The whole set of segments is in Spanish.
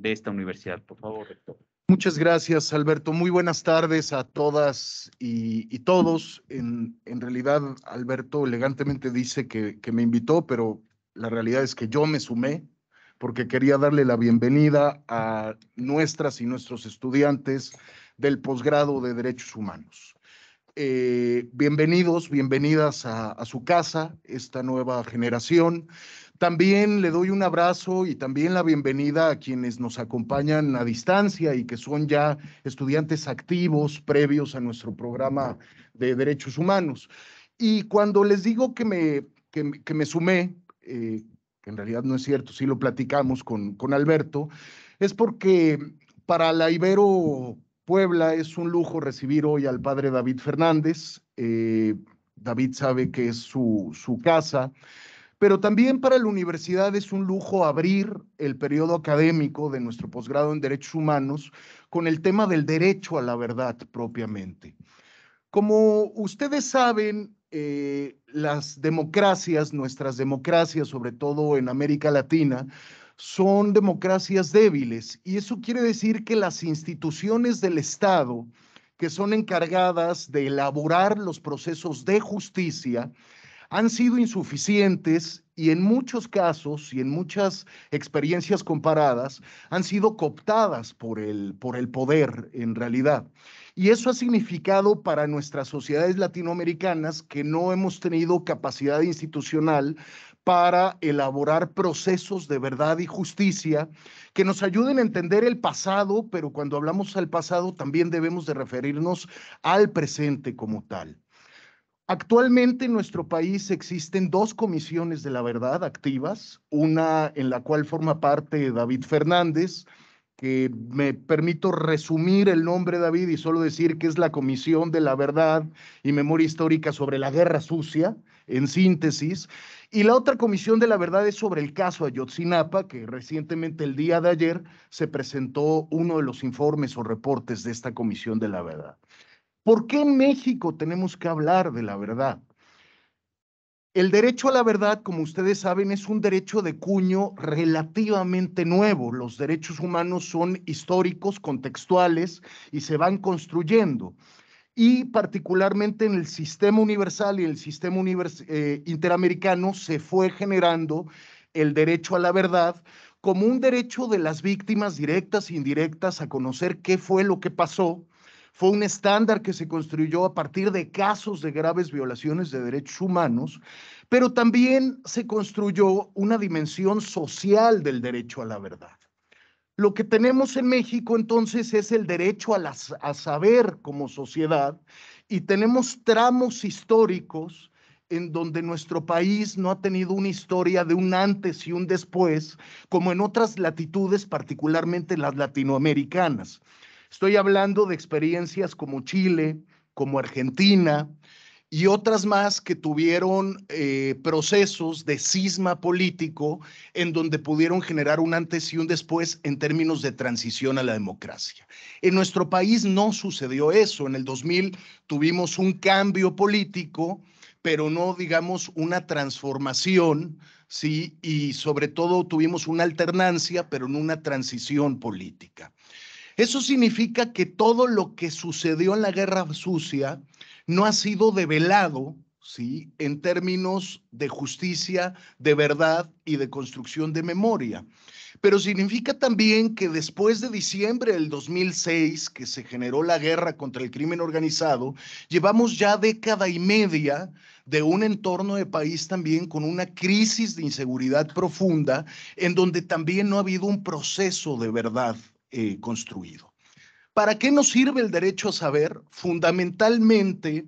de esta universidad. Por favor, rector. Muchas gracias, Alberto. Muy buenas tardes a todas y, todos. En, realidad, Alberto elegantemente dice que, me invitó, pero la realidad es que yo me sumé porque quería darle la bienvenida a nuestras y nuestros estudiantes del posgrado de Derechos Humanos. Eh, bienvenidos, bienvenidas a, a su casa, esta nueva generación. También le doy un abrazo y también la bienvenida a quienes nos acompañan a distancia y que son ya estudiantes activos previos a nuestro programa de derechos humanos. Y cuando les digo que me, que, me sumé, eh, que en realidad no es cierto, sí lo platicamos con, con Alberto, es porque para la Ibero Puebla es un lujo recibir hoy al padre David Fernández. Eh, David sabe que es su, su casa. Pero también para la universidad es un lujo abrir el periodo académico de nuestro posgrado en Derechos Humanos con el tema del derecho a la verdad propiamente. Como ustedes saben, eh, las democracias, nuestras democracias, sobre todo en América Latina, son democracias débiles. Y eso quiere decir que las instituciones del Estado, que son encargadas de elaborar los procesos de justicia, han sido insuficientes y en muchos casos y en muchas experiencias comparadas han sido cooptadas por el, por el poder en realidad. Y eso ha significado para nuestras sociedades latinoamericanas que no hemos tenido capacidad institucional para elaborar procesos de verdad y justicia que nos ayuden a entender el pasado, pero cuando hablamos al pasado también debemos de referirnos al presente como tal. Actualmente en nuestro país existen dos comisiones de la verdad activas, una en la cual forma parte David Fernández, que me permito resumir el nombre David y solo decir que es la Comisión de la Verdad y Memoria Histórica sobre la Guerra Sucia, en síntesis, y la otra Comisión de la Verdad es sobre el caso Ayotzinapa, que recientemente el día de ayer se presentó uno de los informes o reportes de esta Comisión de la Verdad. ¿Por qué en México tenemos que hablar de la verdad? El derecho a la verdad, como ustedes saben, es un derecho de cuño relativamente nuevo. Los derechos humanos son históricos, contextuales y se van construyendo. Y particularmente en el sistema universal y el sistema eh, interamericano se fue generando el derecho a la verdad como un derecho de las víctimas directas e indirectas a conocer qué fue lo que pasó fue un estándar que se construyó a partir de casos de graves violaciones de derechos humanos, pero también se construyó una dimensión social del derecho a la verdad. Lo que tenemos en México entonces es el derecho a, a saber como sociedad y tenemos tramos históricos en donde nuestro país no ha tenido una historia de un antes y un después, como en otras latitudes, particularmente las latinoamericanas. Estoy hablando de experiencias como Chile, como Argentina y otras más que tuvieron eh, procesos de cisma político en donde pudieron generar un antes y un después en términos de transición a la democracia. En nuestro país no sucedió eso. En el 2000 tuvimos un cambio político, pero no, digamos, una transformación ¿sí? Y sobre todo tuvimos una alternancia, pero no una transición política. Eso significa que todo lo que sucedió en la guerra sucia no ha sido develado, ¿sí? En términos de justicia, de verdad y de construcción de memoria. Pero significa también que después de diciembre del 2006, que se generó la guerra contra el crimen organizado, llevamos ya década y media de un entorno de país también con una crisis de inseguridad profunda, en donde también no ha habido un proceso de verdad eh, construido. ¿Para qué nos sirve el derecho a saber? Fundamentalmente,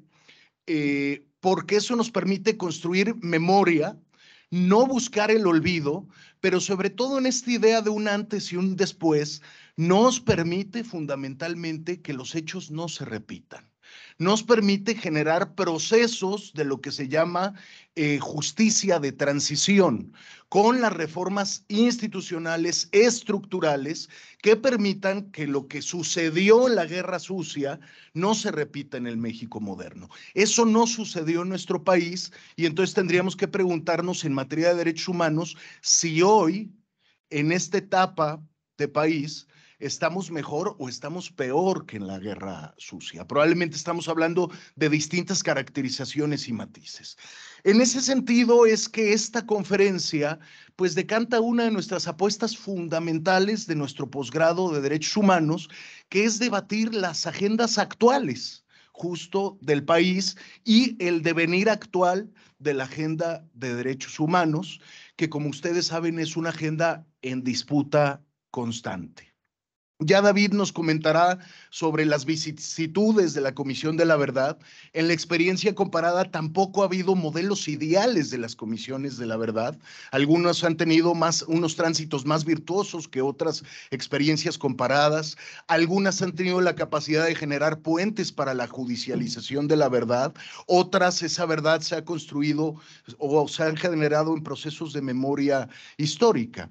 eh, porque eso nos permite construir memoria, no buscar el olvido, pero sobre todo en esta idea de un antes y un después, nos permite fundamentalmente que los hechos no se repitan nos permite generar procesos de lo que se llama eh, justicia de transición, con las reformas institucionales, estructurales, que permitan que lo que sucedió en la Guerra Sucia no se repita en el México moderno. Eso no sucedió en nuestro país y entonces tendríamos que preguntarnos en materia de derechos humanos si hoy, en esta etapa de país, estamos mejor o estamos peor que en la guerra sucia. Probablemente estamos hablando de distintas caracterizaciones y matices. En ese sentido es que esta conferencia pues decanta una de nuestras apuestas fundamentales de nuestro posgrado de Derechos Humanos, que es debatir las agendas actuales justo del país y el devenir actual de la agenda de derechos humanos, que como ustedes saben es una agenda en disputa constante. Ya David nos comentará sobre las vicisitudes de la Comisión de la Verdad. En la experiencia comparada tampoco ha habido modelos ideales de las comisiones de la verdad. Algunas han tenido más unos tránsitos más virtuosos que otras experiencias comparadas. Algunas han tenido la capacidad de generar puentes para la judicialización de la verdad. Otras esa verdad se ha construido o se han generado en procesos de memoria histórica.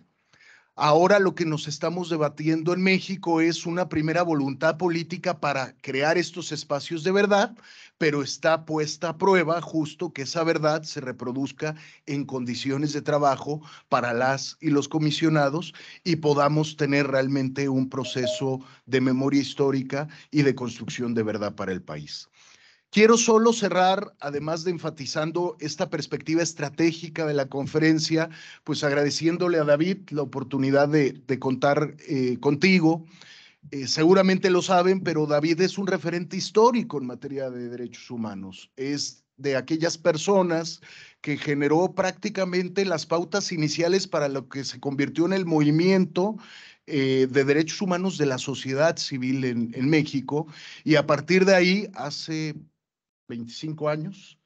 Ahora lo que nos estamos debatiendo en México es una primera voluntad política para crear estos espacios de verdad, pero está puesta a prueba justo que esa verdad se reproduzca en condiciones de trabajo para las y los comisionados y podamos tener realmente un proceso de memoria histórica y de construcción de verdad para el país. Quiero solo cerrar, además de enfatizando esta perspectiva estratégica de la conferencia, pues agradeciéndole a David la oportunidad de, contar eh, contigo. Eh, seguramente lo saben, pero David es un referente histórico en materia de derechos humanos. Es de aquellas personas que generó prácticamente las pautas iniciales para lo que se convirtió en el movimiento eh, de derechos humanos de la sociedad civil en, en, México y a partir de ahí, hace 25 años,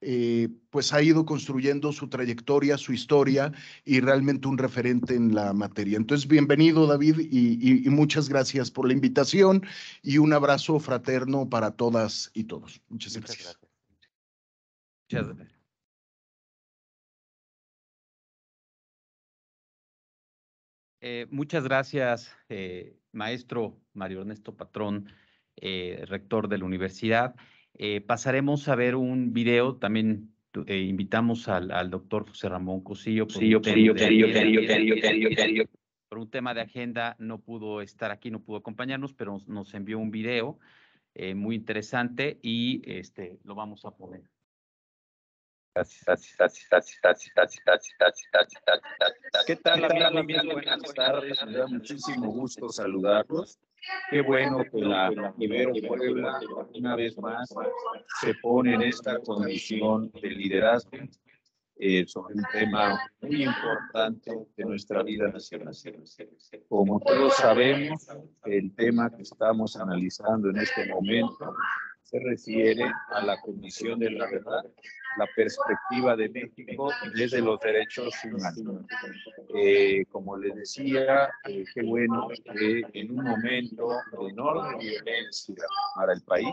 eh, pues ha ido construyendo su trayectoria, su historia y realmente un referente en la materia. Entonces, bienvenido David y, muchas gracias por la invitación y un abrazo fraterno para todas y todos. Muchas, gracias. Muchas gracias. Eh, eh, maestro Mario Ernesto Patrón, rector de la universidad. Eh, pasaremos a ver un video, también eh, invitamos al, doctor José Ramón Cosillo. Por un tema de agenda no pudo estar aquí, no pudo acompañarnos, pero nos envió un video eh, muy interesante y este, lo vamos a poner. ¿Qué tal, amigos? Buenas tardes. Me muchísimo gusto saludarlos. Qué bueno que la Ibero Puebla una vez más se pone en esta condición de liderazgo eh, sobre un tema muy importante de nuestra vida nacional. Como todos sabemos, el tema que estamos analizando en este momento se refiere a la Comisión de la Verdad, la perspectiva de México desde los derechos humanos. Eh, como les decía, eh, qué bueno que en un momento de enorme violencia para el país,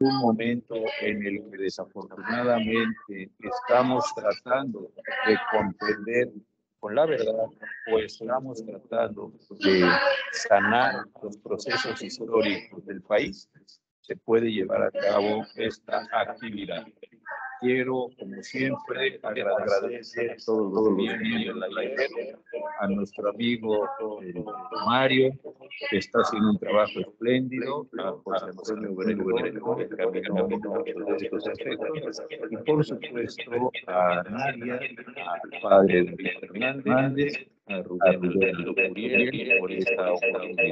un momento en el que desafortunadamente estamos tratando de comprender con la verdad o estamos tratando de sanar los procesos históricos del país, se puede llevar a cabo esta actividad. Quiero, como siempre, agradecer todos los a nuestro amigo eh, Mario, que está haciendo un trabajo espléndido, y por supuesto a Nadia, al padre de Fernández, a Rubén y por esta oportunidad.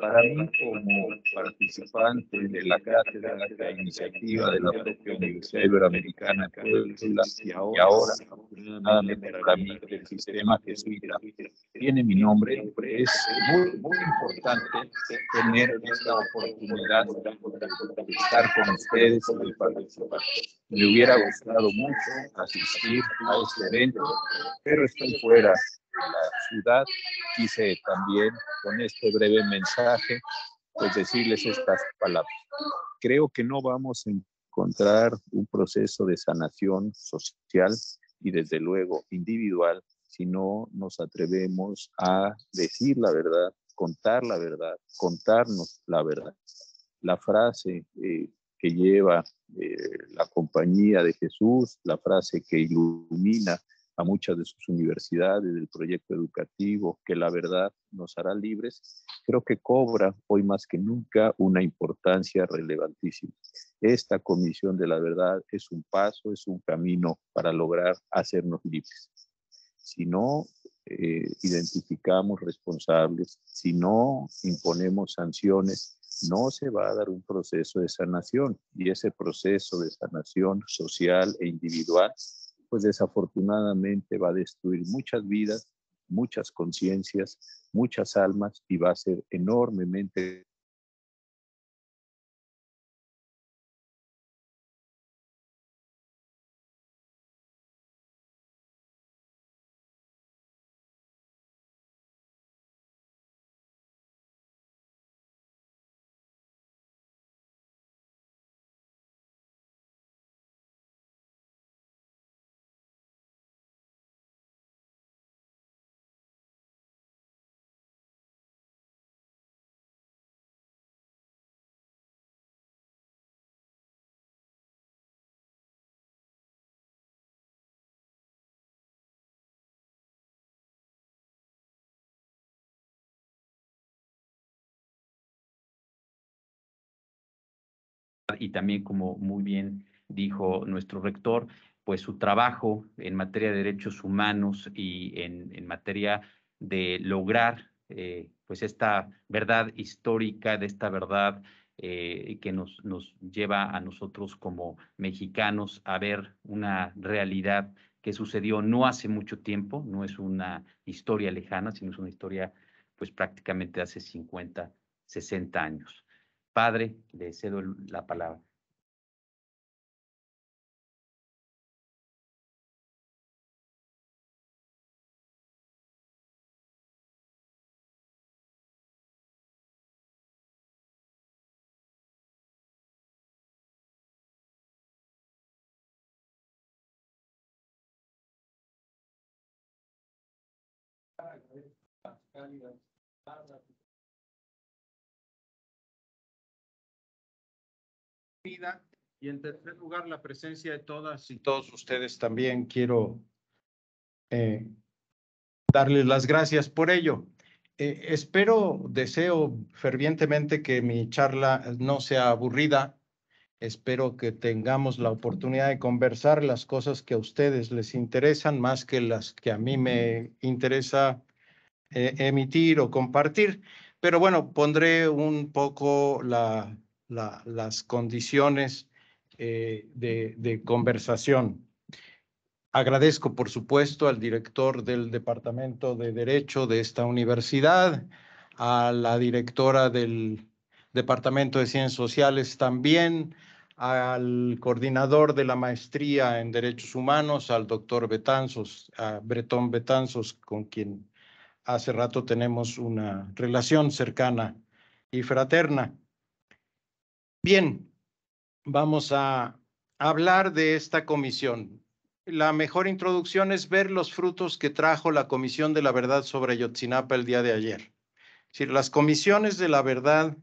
Para mí, como participante de la cátedra, de la iniciativa de la propia Universidad Iberoamericana y ahora, afortunadamente para mí, el sistema jesuita tiene mi nombre, es muy, muy importante tener esta oportunidad de estar con ustedes y participar. Me hubiera gustado mucho asistir a este evento, pero estoy fuera la ciudad. Quise también con este breve mensaje, pues decirles estas palabras. Creo que no vamos a encontrar un proceso de sanación social y desde luego individual si no nos atrevemos a decir la verdad, contar la verdad, contarnos la verdad. La frase eh, que lleva eh, la compañía de Jesús, la frase que ilumina a muchas de sus universidades, del proyecto educativo, que la verdad nos hará libres, creo que cobra hoy más que nunca una importancia relevantísima. Esta comisión de la verdad es un paso, es un camino para lograr hacernos libres. Si no eh, identificamos responsables, si no imponemos sanciones, no se va a dar un proceso de sanación y ese proceso de sanación social e individual pues desafortunadamente va a destruir muchas vidas, muchas conciencias, muchas almas y va a ser enormemente y también, como muy bien dijo nuestro rector, pues su trabajo en materia de derechos humanos y en, materia de lograr eh, pues esta verdad histórica, de esta verdad eh, que nos, nos lleva a nosotros como mexicanos a ver una realidad que sucedió no hace mucho tiempo, no es una historia lejana, sino es una historia pues prácticamente hace 50, 60 años. Padre, le cedo la palabra. vida. Y en tercer lugar, la presencia de todas y todos ustedes también. Quiero eh, darles las gracias por ello. Eh, espero, deseo fervientemente que mi charla no sea aburrida. Espero que tengamos la oportunidad de conversar las cosas que a ustedes les interesan más que las que a mí me interesa eh, emitir o compartir. Pero bueno, pondré un poco la las condiciones eh, de, conversación. Agradezco, por supuesto, al director del Departamento de Derecho de esta universidad, a la directora del Departamento de Ciencias Sociales también, al coordinador de la maestría en Derechos Humanos, al doctor Betanzos, a Bretón Betanzos, con quien hace rato tenemos una relación cercana y fraterna. Bien, vamos a hablar de esta comisión. La mejor introducción es ver los frutos que trajo la Comisión de la Verdad sobre Yotzinapa el día de ayer. las comisiones de la verdad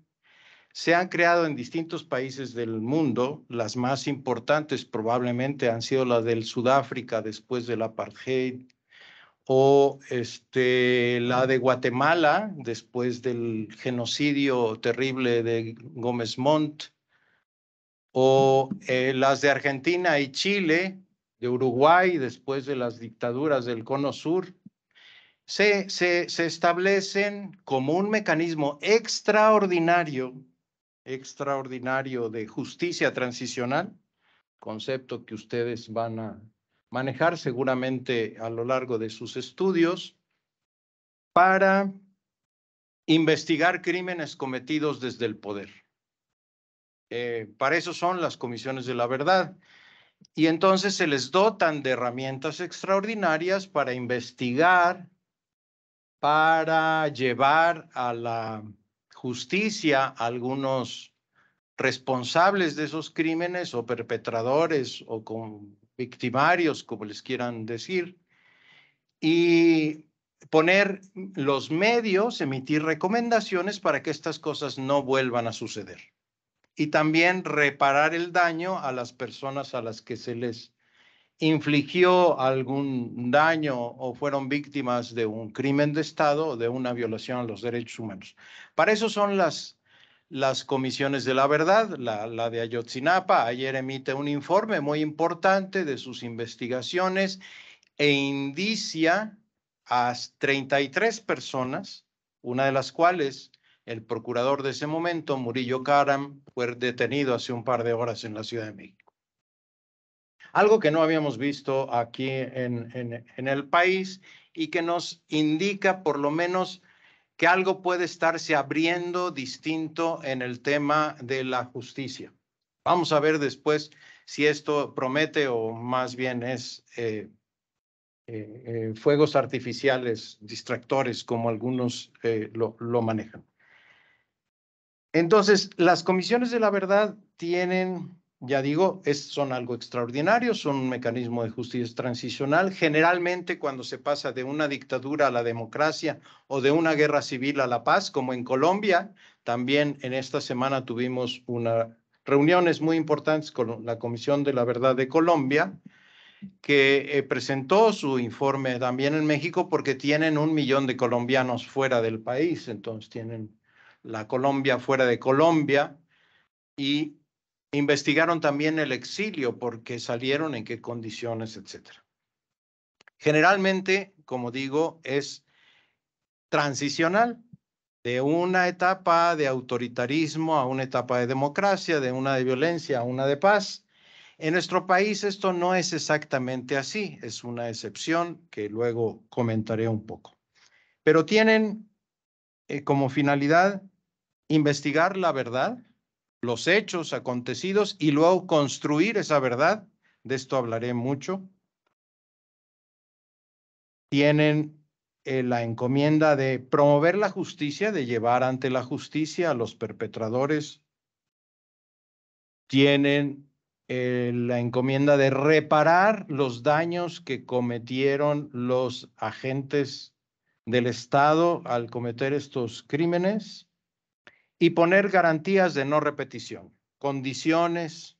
se han creado en distintos países del mundo. Las más importantes probablemente han sido la del Sudáfrica después del apartheid o este, la de Guatemala después del genocidio terrible de Gómez Montt o eh, las de Argentina y Chile, de Uruguay, después de las dictaduras del Cono Sur, se, se establecen como un mecanismo extraordinario, extraordinario de justicia transicional, concepto que ustedes van a manejar seguramente a lo largo de sus estudios, para investigar crímenes cometidos desde el poder. Eh, para eso son las comisiones de la verdad. Y entonces se les dotan de herramientas extraordinarias para investigar, para llevar a la justicia a algunos responsables de esos crímenes o perpetradores o victimarios, como les quieran decir, y poner los medios, emitir recomendaciones para que estas cosas no vuelvan a suceder y también reparar el daño a las personas a las que se les infligió algún daño o fueron víctimas de un crimen de Estado o de una violación a los derechos humanos. Para eso son las, las comisiones de la verdad, la, la de Ayotzinapa. Ayer emite un informe muy importante de sus investigaciones e indicia a 33 personas, una de las cuales el procurador de ese momento, Murillo Karam, fue detenido hace un par de horas en la Ciudad de México. Algo que no habíamos visto aquí en, el país y que nos indica por lo menos que algo puede estarse abriendo distinto en el tema de la justicia. Vamos a ver después si esto promete o más bien es eh, eh, eh, fuegos artificiales, distractores, como algunos lo manejan. Entonces, las comisiones de la verdad tienen, ya digo, son algo extraordinario, son un mecanismo de justicia transicional. Generalmente, cuando se pasa de una dictadura a la democracia o de una guerra civil a la paz, como en Colombia, también en esta semana tuvimos una reuniones muy importantes con la Comisión de la Verdad de Colombia, que eh, presentó su informe también en México porque tienen un millón de colombianos fuera del país, entonces tienen la Colombia fuera de Colombia y investigaron también el exilio, porque salieron, en qué condiciones, etc. Generalmente, como digo, es transicional de una etapa de autoritarismo a una etapa de democracia, de una de violencia a una de paz. En nuestro país esto no es exactamente así, es una excepción que luego comentaré un poco. Pero tienen eh, como finalidad investigar la verdad, los hechos acontecidos y luego construir esa verdad. De esto hablaré mucho. Tienen eh, la encomienda de promover la justicia, de llevar ante la justicia a los perpetradores. Tienen eh, la encomienda de reparar los daños que cometieron los agentes del Estado al cometer estos crímenes y poner garantías de no repetición, condiciones.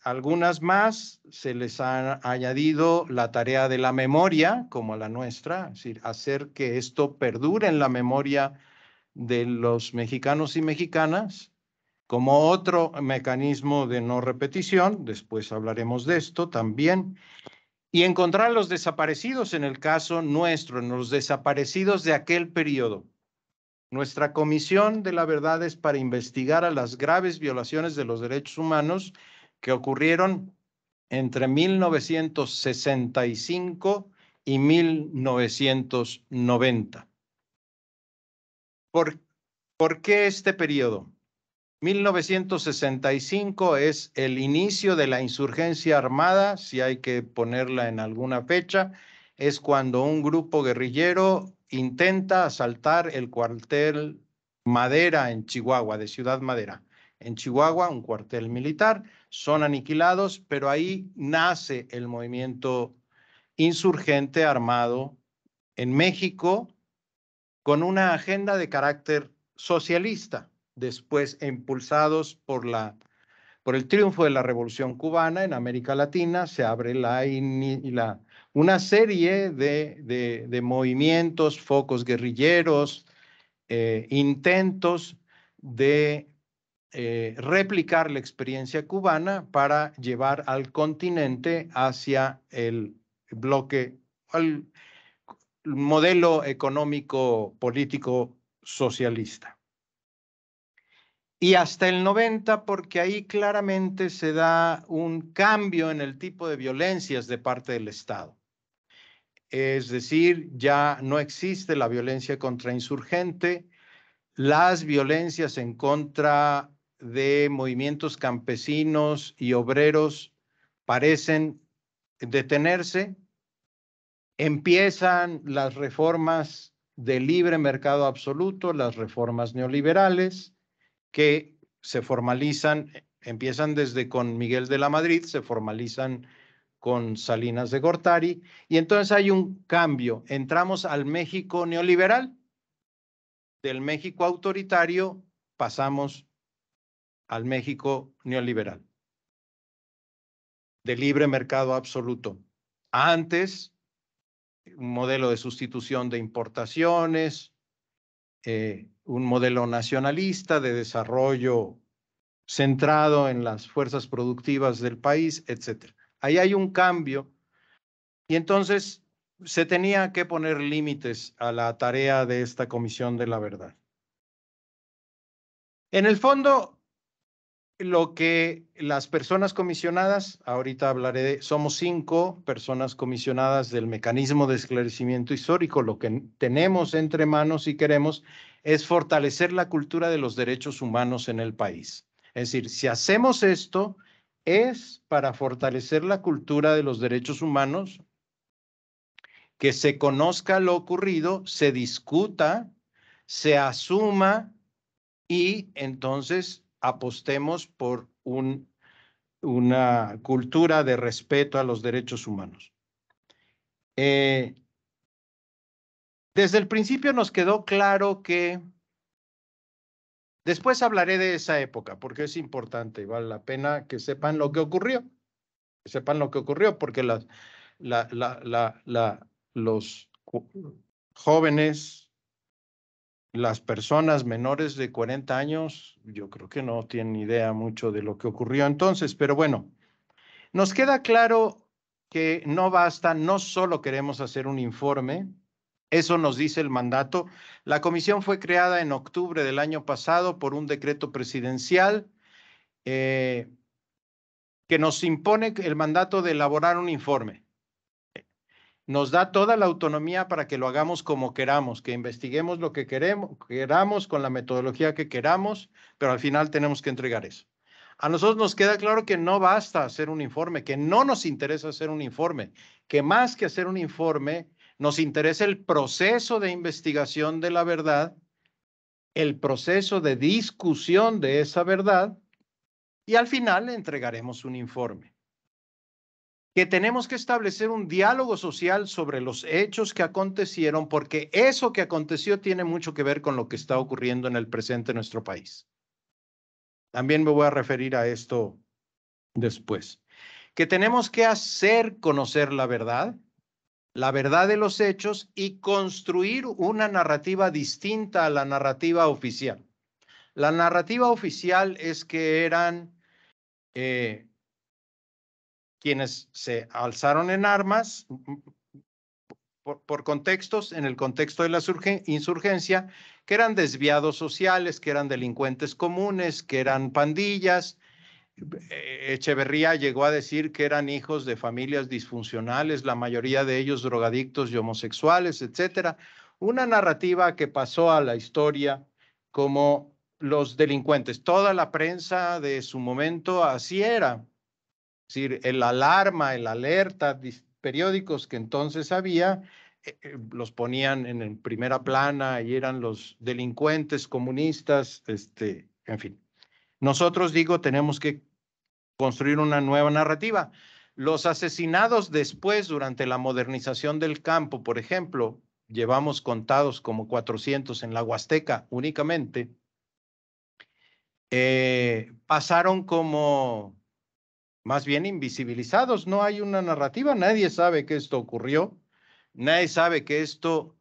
algunas más se les ha añadido la tarea de la memoria, como la nuestra, es decir, hacer que esto perdure en la memoria de los mexicanos y mexicanas, como otro mecanismo de no repetición, después hablaremos de esto también, y encontrar los desaparecidos en el caso nuestro, en los desaparecidos de aquel periodo nuestra Comisión de la Verdad es para investigar a las graves violaciones de los derechos humanos que ocurrieron entre 1965 y 1990. ¿Por, ¿por qué este periodo? 1965 es el inicio de la insurgencia armada, si hay que ponerla en alguna fecha, es cuando un grupo guerrillero intenta asaltar el cuartel Madera en Chihuahua, de Ciudad Madera. En Chihuahua, un cuartel militar, son aniquilados, pero ahí nace el movimiento insurgente armado en México con una agenda de carácter socialista, después impulsados por la por el triunfo de la Revolución Cubana en América Latina, se abre la, la una serie de, movimientos, focos guerrilleros, eh, intentos de eh, replicar la experiencia cubana para llevar al continente hacia el bloque, al modelo económico político socialista. Y hasta el 90, porque ahí claramente se da un cambio en el tipo de violencias de parte del Estado es decir, ya no existe la violencia contra insurgente, las violencias en contra de movimientos campesinos y obreros parecen detenerse, empiezan las reformas de libre mercado absoluto, las reformas neoliberales que se formalizan, empiezan desde con Miguel de la Madrid, se formalizan con Salinas de Gortari, y entonces hay un cambio. Entramos al México neoliberal, del México autoritario pasamos al México neoliberal, de libre mercado absoluto. Antes, un modelo de sustitución de importaciones, eh, un modelo nacionalista de desarrollo centrado en las fuerzas productivas del país, etcétera. Ahí hay un cambio. Y entonces se tenía que poner límites a la tarea de esta comisión de la verdad. En el fondo, lo que las personas comisionadas, ahorita hablaré de, somos cinco personas comisionadas del mecanismo de esclarecimiento histórico, lo que tenemos entre manos y queremos es fortalecer la cultura de los derechos humanos en el país. Es decir, si hacemos esto, es para fortalecer la cultura de los derechos humanos, que se conozca lo ocurrido, se discuta, se asuma y entonces apostemos por una cultura de respeto a los derechos humanos. Eh, desde el principio nos quedó claro que Después hablaré de esa época porque es importante y vale la pena que sepan lo que ocurrió. Que sepan lo que ocurrió porque los jóvenes, las personas menores de 40 años, yo creo que no tienen idea mucho de lo que ocurrió entonces, pero bueno, nos queda claro que no basta, no solo queremos hacer un informe, eso nos dice el mandato. La comisión fue creada en octubre del año pasado por un decreto presidencial eh, que nos impone el mandato de elaborar un informe. Nos da toda la autonomía para que lo hagamos como queramos, que investiguemos lo que queremos, queramos con la metodología que queramos, pero al final tenemos que entregar eso. A nosotros nos queda claro que no basta hacer un informe, que no nos interesa hacer un informe, que más que hacer un informe, nos interesa el proceso de investigación de la verdad, el proceso de discusión de esa verdad y al final entregaremos un informe. Que tenemos que establecer un diálogo social sobre los hechos que acontecieron porque eso que aconteció tiene mucho que ver con lo que está ocurriendo en el presente en nuestro país. También me voy a referir a esto después. Que tenemos que hacer conocer la verdad la verdad de los hechos y construir una narrativa distinta a la narrativa oficial. La narrativa oficial es que eran eh, quienes se alzaron en armas por, por, contextos, en el contexto de la insurgencia, que eran desviados sociales, que eran delincuentes comunes, que eran pandillas, eh, Echeverría llegó a decir que eran hijos de familias disfuncionales, la mayoría de ellos drogadictos y homosexuales, etcétera. Una narrativa que pasó a la historia como los delincuentes. Toda la prensa de su momento así era. Es decir, el alarma, el alerta, periódicos que entonces había, eh, eh, los ponían en primera plana y eran los delincuentes comunistas, este, en fin. Nosotros, digo, tenemos que construir una nueva narrativa. Los asesinados después, durante la modernización del campo, por ejemplo, llevamos contados como 400 en la Huasteca únicamente, eh, pasaron como más bien invisibilizados. No hay una narrativa, nadie sabe que esto ocurrió, nadie sabe que esto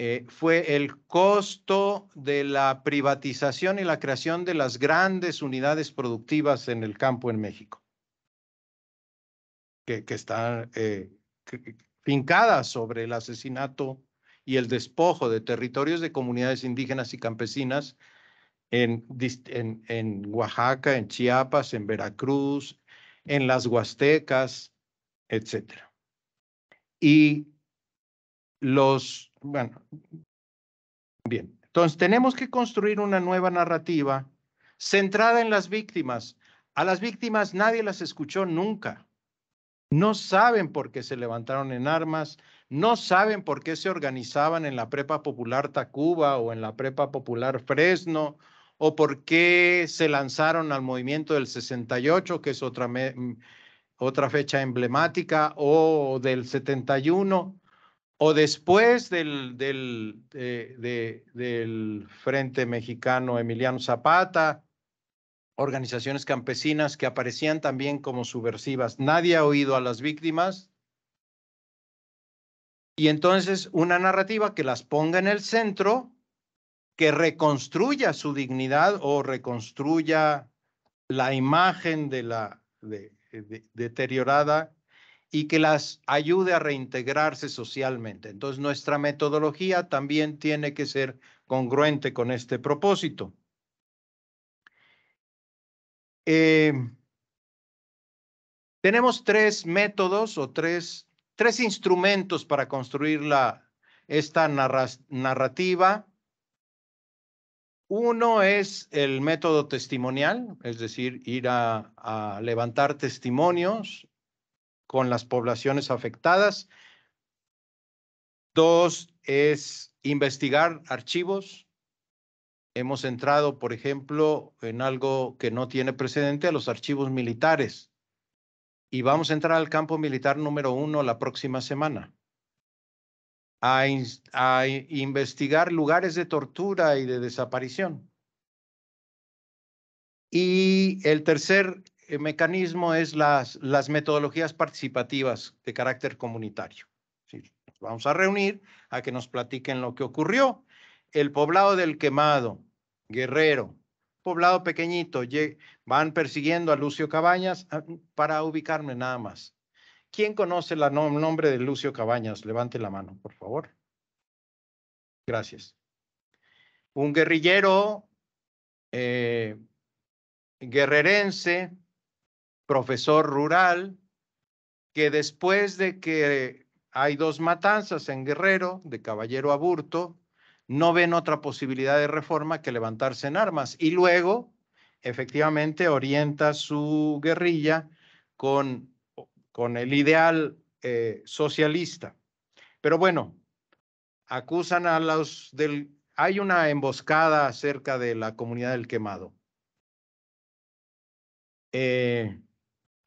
eh, fue el costo de la privatización y la creación de las grandes unidades productivas en el campo en México, que, están fincadas eh, sobre el asesinato y el despojo de territorios de comunidades indígenas y campesinas en, en Oaxaca, en Chiapas, en Veracruz, en las Huastecas, etc. Y los, bueno, bien, entonces tenemos que construir una nueva narrativa centrada en las víctimas. A las víctimas nadie las escuchó nunca. No saben por qué se levantaron en armas, no saben por qué se organizaban en la Prepa Popular Tacuba o en la Prepa Popular Fresno, o por qué se lanzaron al movimiento del 68, que es otra, otra fecha emblemática, o del 71 o después del, del, del Frente Mexicano Emiliano Zapata, organizaciones campesinas que aparecían también como subversivas. Nadie ha oído a las víctimas. Y entonces una narrativa que las ponga en el centro, que reconstruya su dignidad o reconstruya la imagen de la deteriorada y que las ayude a reintegrarse socialmente. Entonces, nuestra metodología también tiene que ser congruente con este propósito. Em, tenemos tres métodos o tres, tres instrumentos para construir la, esta narrativa. Uno es el método testimonial, es decir, ir a levantar testimonios con las poblaciones afectadas. Dos es investigar archivos. Hemos entrado, por ejemplo, en algo que no tiene precedente, a los archivos militares. Y vamos a entrar al campo militar número uno la próxima semana. A, investigar lugares de tortura y de desaparición. Y el tercer eh, mecanismo es las, las metodologías participativas de carácter comunitario. vamos a reunir a que nos platiquen lo que ocurrió. El poblado del quemado, Guerrero, poblado pequeñito, van persiguiendo a Lucio Cabañas ah, para ubicarme nada más. ¿Quién conoce el nombre de Lucio Cabañas? Levante la mano, por favor. Gracias. Un guerrillero eh, guerrerense profesor rural, que después de que hay dos matanzas en Guerrero, de Caballero aburto, no ven otra posibilidad de reforma que levantarse en armas. Y luego, efectivamente, orienta su guerrilla con, con el ideal eh, socialista. Pero bueno, acusan a los del... Hay una emboscada cerca de la comunidad del quemado. Eh,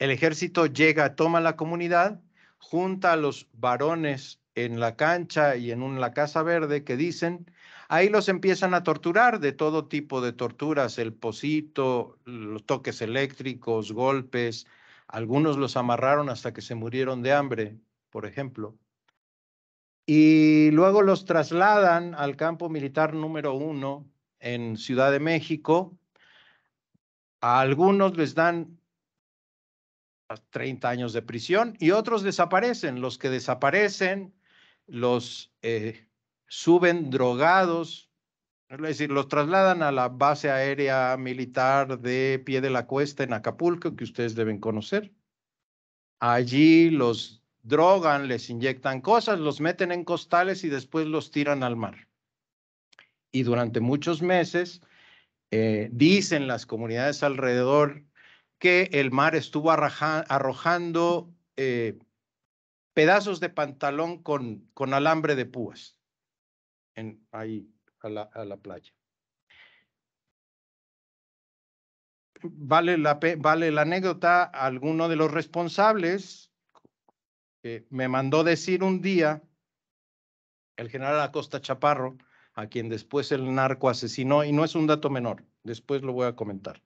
el ejército llega, toma la comunidad, junta a los varones en la cancha y en la casa verde que dicen, ahí los empiezan a torturar de todo tipo de torturas, el pocito, los toques eléctricos, golpes, algunos los amarraron hasta que se murieron de hambre, por ejemplo. Y luego los trasladan al campo militar número uno en Ciudad de México. A algunos les dan 30 años de prisión y otros desaparecen. Los que desaparecen los eh, suben drogados, es decir, los trasladan a la base aérea militar de Pie de la Cuesta en Acapulco, que ustedes deben conocer. Allí los drogan, les inyectan cosas, los meten en costales y después los tiran al mar. Y durante muchos meses eh, dicen las comunidades alrededor que el mar estuvo arrojando eh, pedazos de pantalón con, con alambre de púas en, ahí a la, playa. Vale la, vale la anécdota, alguno de los responsables eh, me mandó decir un día, el general Acosta Chaparro, a quien después el narco asesinó, y no es un dato menor, después lo voy a comentar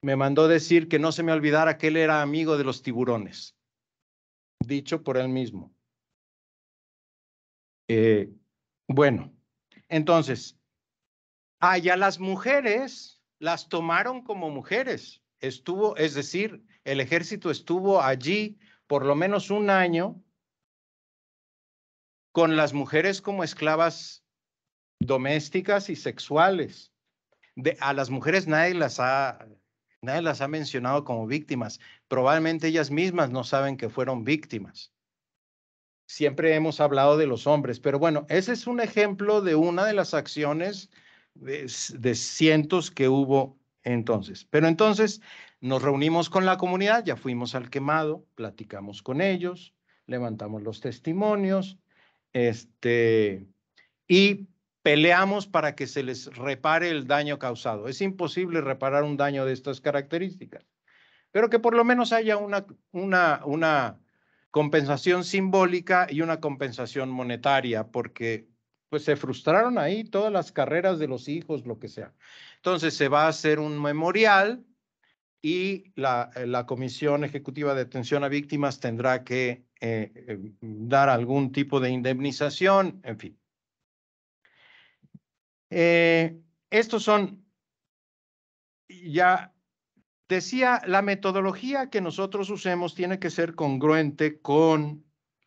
me mandó decir que no se me olvidara que él era amigo de los tiburones, dicho por él mismo. Eh, bueno, entonces, allá las mujeres las tomaron como mujeres. Estuvo, es decir, el ejército estuvo allí por lo menos un año con las mujeres como esclavas domésticas y sexuales. De, a las mujeres nadie las ha Nadie las ha mencionado como víctimas. Probablemente ellas mismas no saben que fueron víctimas. Siempre hemos hablado de los hombres, pero bueno, ese es un ejemplo de una de las acciones de, cientos que hubo entonces. Pero entonces nos reunimos con la comunidad, ya fuimos al quemado, platicamos con ellos, levantamos los testimonios, este, y peleamos para que se les repare el daño causado. Es imposible reparar un daño de estas características, pero que por lo menos haya una, una, una compensación simbólica y una compensación monetaria, porque pues se frustraron ahí todas las carreras de los hijos, lo que sea. Entonces se va a hacer un memorial y la, la Comisión Ejecutiva de Atención a Víctimas tendrá que eh, em, dar algún tipo de indemnización, en fin. Eh, estos son, ya decía, la metodología que nosotros usemos tiene que ser congruente con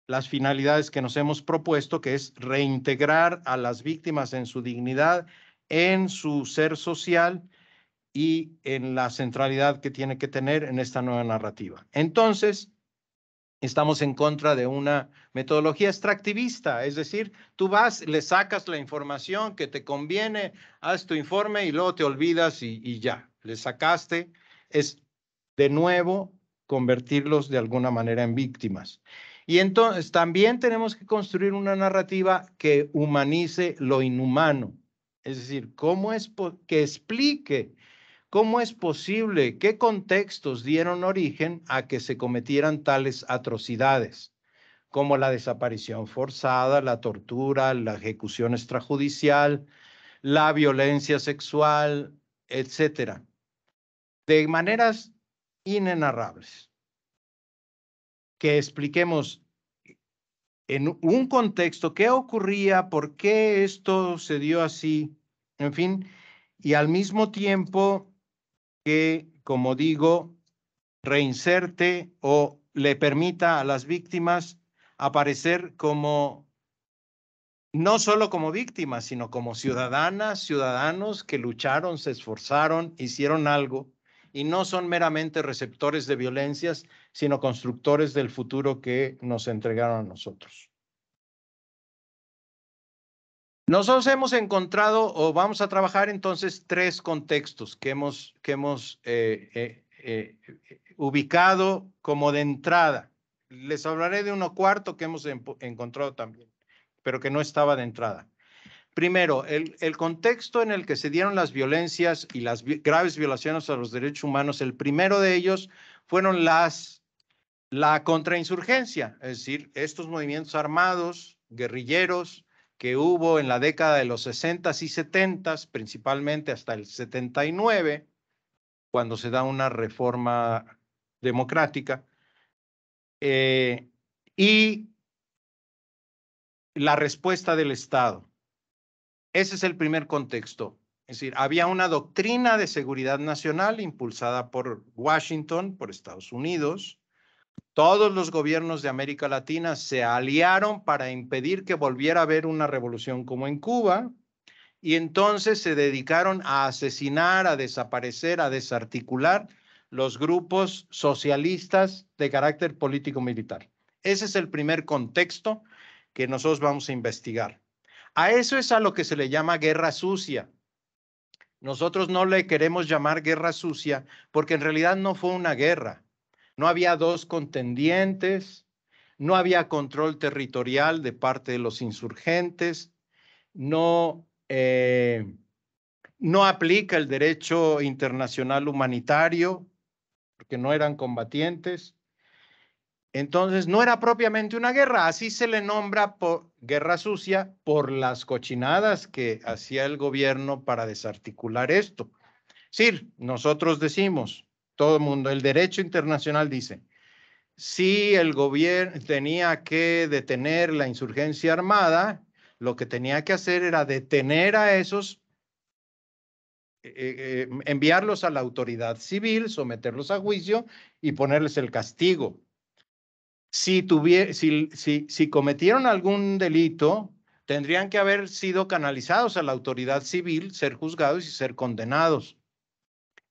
las finalidades que nos hemos propuesto, que es reintegrar a las víctimas en su dignidad, en su ser social y en la centralidad que tiene que tener en esta nueva narrativa. Entonces, Estamos en contra de una metodología extractivista, es decir, tú vas, le sacas la información que te conviene, haz tu informe y luego te olvidas y, y ya, le sacaste. Es de nuevo convertirlos de alguna manera en víctimas. Y entonces también tenemos que construir una narrativa que humanice lo inhumano, es decir, cómo es que explique ¿Cómo es posible? ¿Qué contextos dieron origen a que se cometieran tales atrocidades? Como la desaparición forzada, la tortura, la ejecución extrajudicial, la violencia sexual, etcétera. De maneras inenarrables. Que expliquemos en un contexto qué ocurría, por qué esto se dio así, en fin, y al mismo tiempo que, como digo, reinserte o le permita a las víctimas aparecer como no solo como víctimas, sino como ciudadanas, ciudadanos que lucharon, se esforzaron, hicieron algo y no son meramente receptores de violencias, sino constructores del futuro que nos entregaron a nosotros. Nosotros hemos encontrado o vamos a trabajar entonces tres contextos que hemos, que hemos eh, eh, eh, ubicado como de entrada. Les hablaré de uno cuarto que hemos encontrado también, pero que no estaba de entrada. Primero, el, contexto en el que se dieron las violencias y las graves violaciones a los derechos humanos, el primero de ellos fueron las, la contrainsurgencia, es decir, estos movimientos armados, guerrilleros, que hubo en la década de los 60s y 70s, principalmente hasta el 79, cuando se da una reforma democrática. Eh, y la respuesta del Estado. Ese es el primer contexto. Es decir, había una doctrina de seguridad nacional impulsada por Washington, por Estados Unidos, todos los gobiernos de América Latina se aliaron para impedir que volviera a haber una revolución como en Cuba y entonces se dedicaron a asesinar, a desaparecer, a desarticular los grupos socialistas de carácter político-militar. Ese es el primer contexto que nosotros vamos a investigar. A eso es a lo que se le llama guerra sucia. Nosotros no le queremos llamar guerra sucia porque en realidad no fue una guerra, no había dos contendientes, no había control territorial de parte de los insurgentes, no, eh, no aplica el derecho internacional humanitario, porque no eran combatientes. Entonces, no era propiamente una guerra, así se le nombra guerra sucia por las cochinadas que hacía el gobierno para desarticular esto. Sí, nosotros decimos, todo el mundo. El derecho internacional dice, si el gobierno tenía que detener la insurgencia armada, lo que tenía que hacer era detener a esos, eh, eh, enviarlos a la autoridad civil, someterlos a juicio y ponerles el castigo. si cometieron algún delito, tendrían que haber sido canalizados a la autoridad civil, ser juzgados y ser condenados.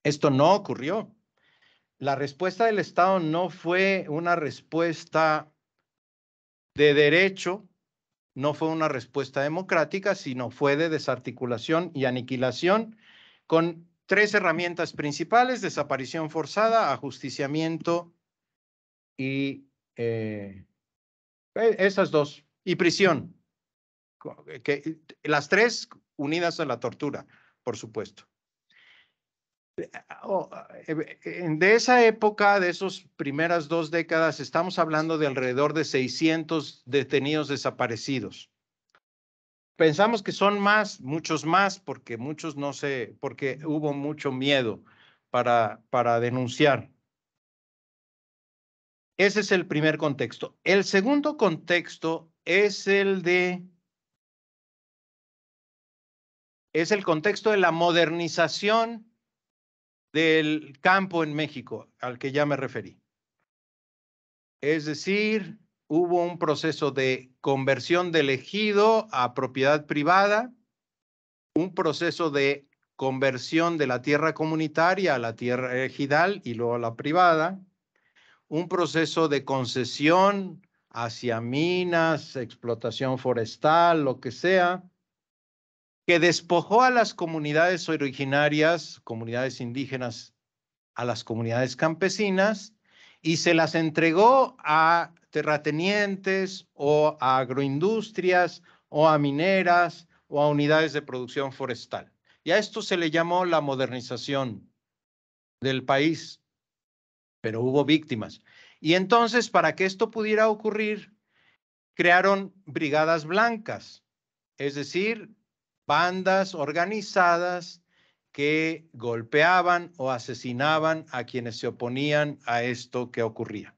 Esto no ocurrió la respuesta del Estado no fue una respuesta de derecho, no fue una respuesta democrática, sino fue de desarticulación y aniquilación con tres herramientas principales, desaparición forzada, ajusticiamiento y eh, eh, esas dos, y prisión, que, las tres unidas a la tortura, por supuesto. Eh, eh, de esa época, de esas primeras dos décadas, estamos hablando de alrededor de 600 detenidos desaparecidos. Pensamos que son más, muchos más, porque muchos no se, porque hubo mucho miedo para, para denunciar. Ese es el primer contexto. El segundo contexto es el de es el contexto de la modernización del campo en México al que ya me referí. Es decir, hubo un proceso de conversión del ejido a propiedad privada, un proceso de conversión de la tierra comunitaria a la tierra ejidal y luego a la privada, un proceso de concesión hacia minas, explotación forestal, lo que sea, que despojó a las comunidades originarias, comunidades indígenas, a las comunidades campesinas y se las entregó a terratenientes o a agroindustrias o a mineras o a unidades de producción forestal. Y a esto se le llamó la modernización del país, pero hubo víctimas. Y entonces, para que esto pudiera ocurrir, crearon brigadas blancas, es decir, bandas organizadas que golpeaban o asesinaban a quienes se oponían a esto que ocurría.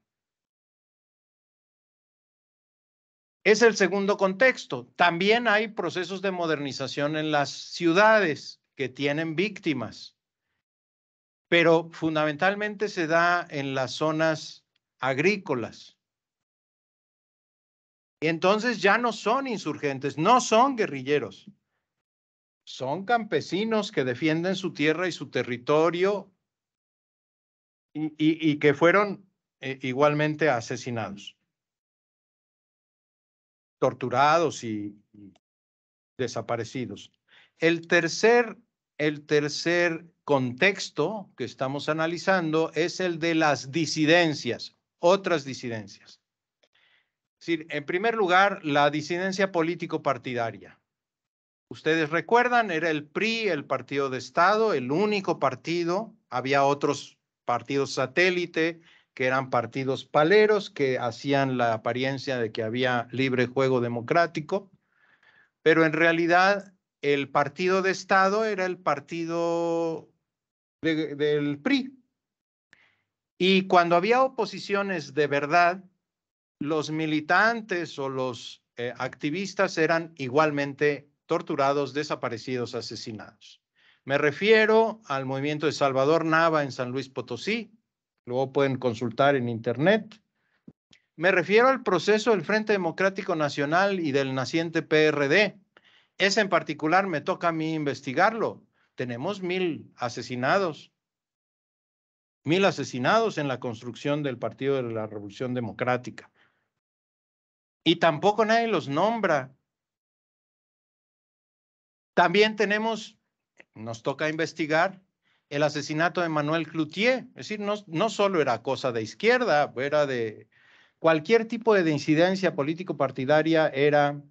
Es el segundo contexto. También hay procesos de modernización en las ciudades que tienen víctimas, pero fundamentalmente se da en las zonas agrícolas. Y entonces ya no son insurgentes, no son guerrilleros son campesinos que defienden su tierra y su territorio y, que fueron eh, igualmente asesinados, torturados y, desaparecidos. El tercer, el tercer contexto que estamos analizando es el de las disidencias, otras disidencias. Es decir, en primer lugar, la disidencia político-partidaria. Ustedes recuerdan, era el PRI, el partido de Estado, el único partido. Había otros partidos satélite que eran partidos paleros que hacían la apariencia de que había libre juego democrático, pero en realidad el partido de Estado era el partido del PRI. Y cuando había oposiciones de verdad, los militantes o los eh, activistas eran igualmente torturados, desaparecidos, asesinados. Me refiero al movimiento de Salvador Nava en San Luis Potosí, luego pueden consultar en internet. Me refiero al proceso del Frente Democrático Nacional y del naciente PRD. Ese en particular me toca a mí investigarlo. Tenemos mil asesinados, mil asesinados en la construcción del Partido de la Revolución Democrática. Y tampoco nadie los nombra también tenemos, nos toca investigar el asesinato de Manuel Cloutier. Es decir, no, solo era cosa de izquierda, era de cualquier tipo de incidencia político-partidaria era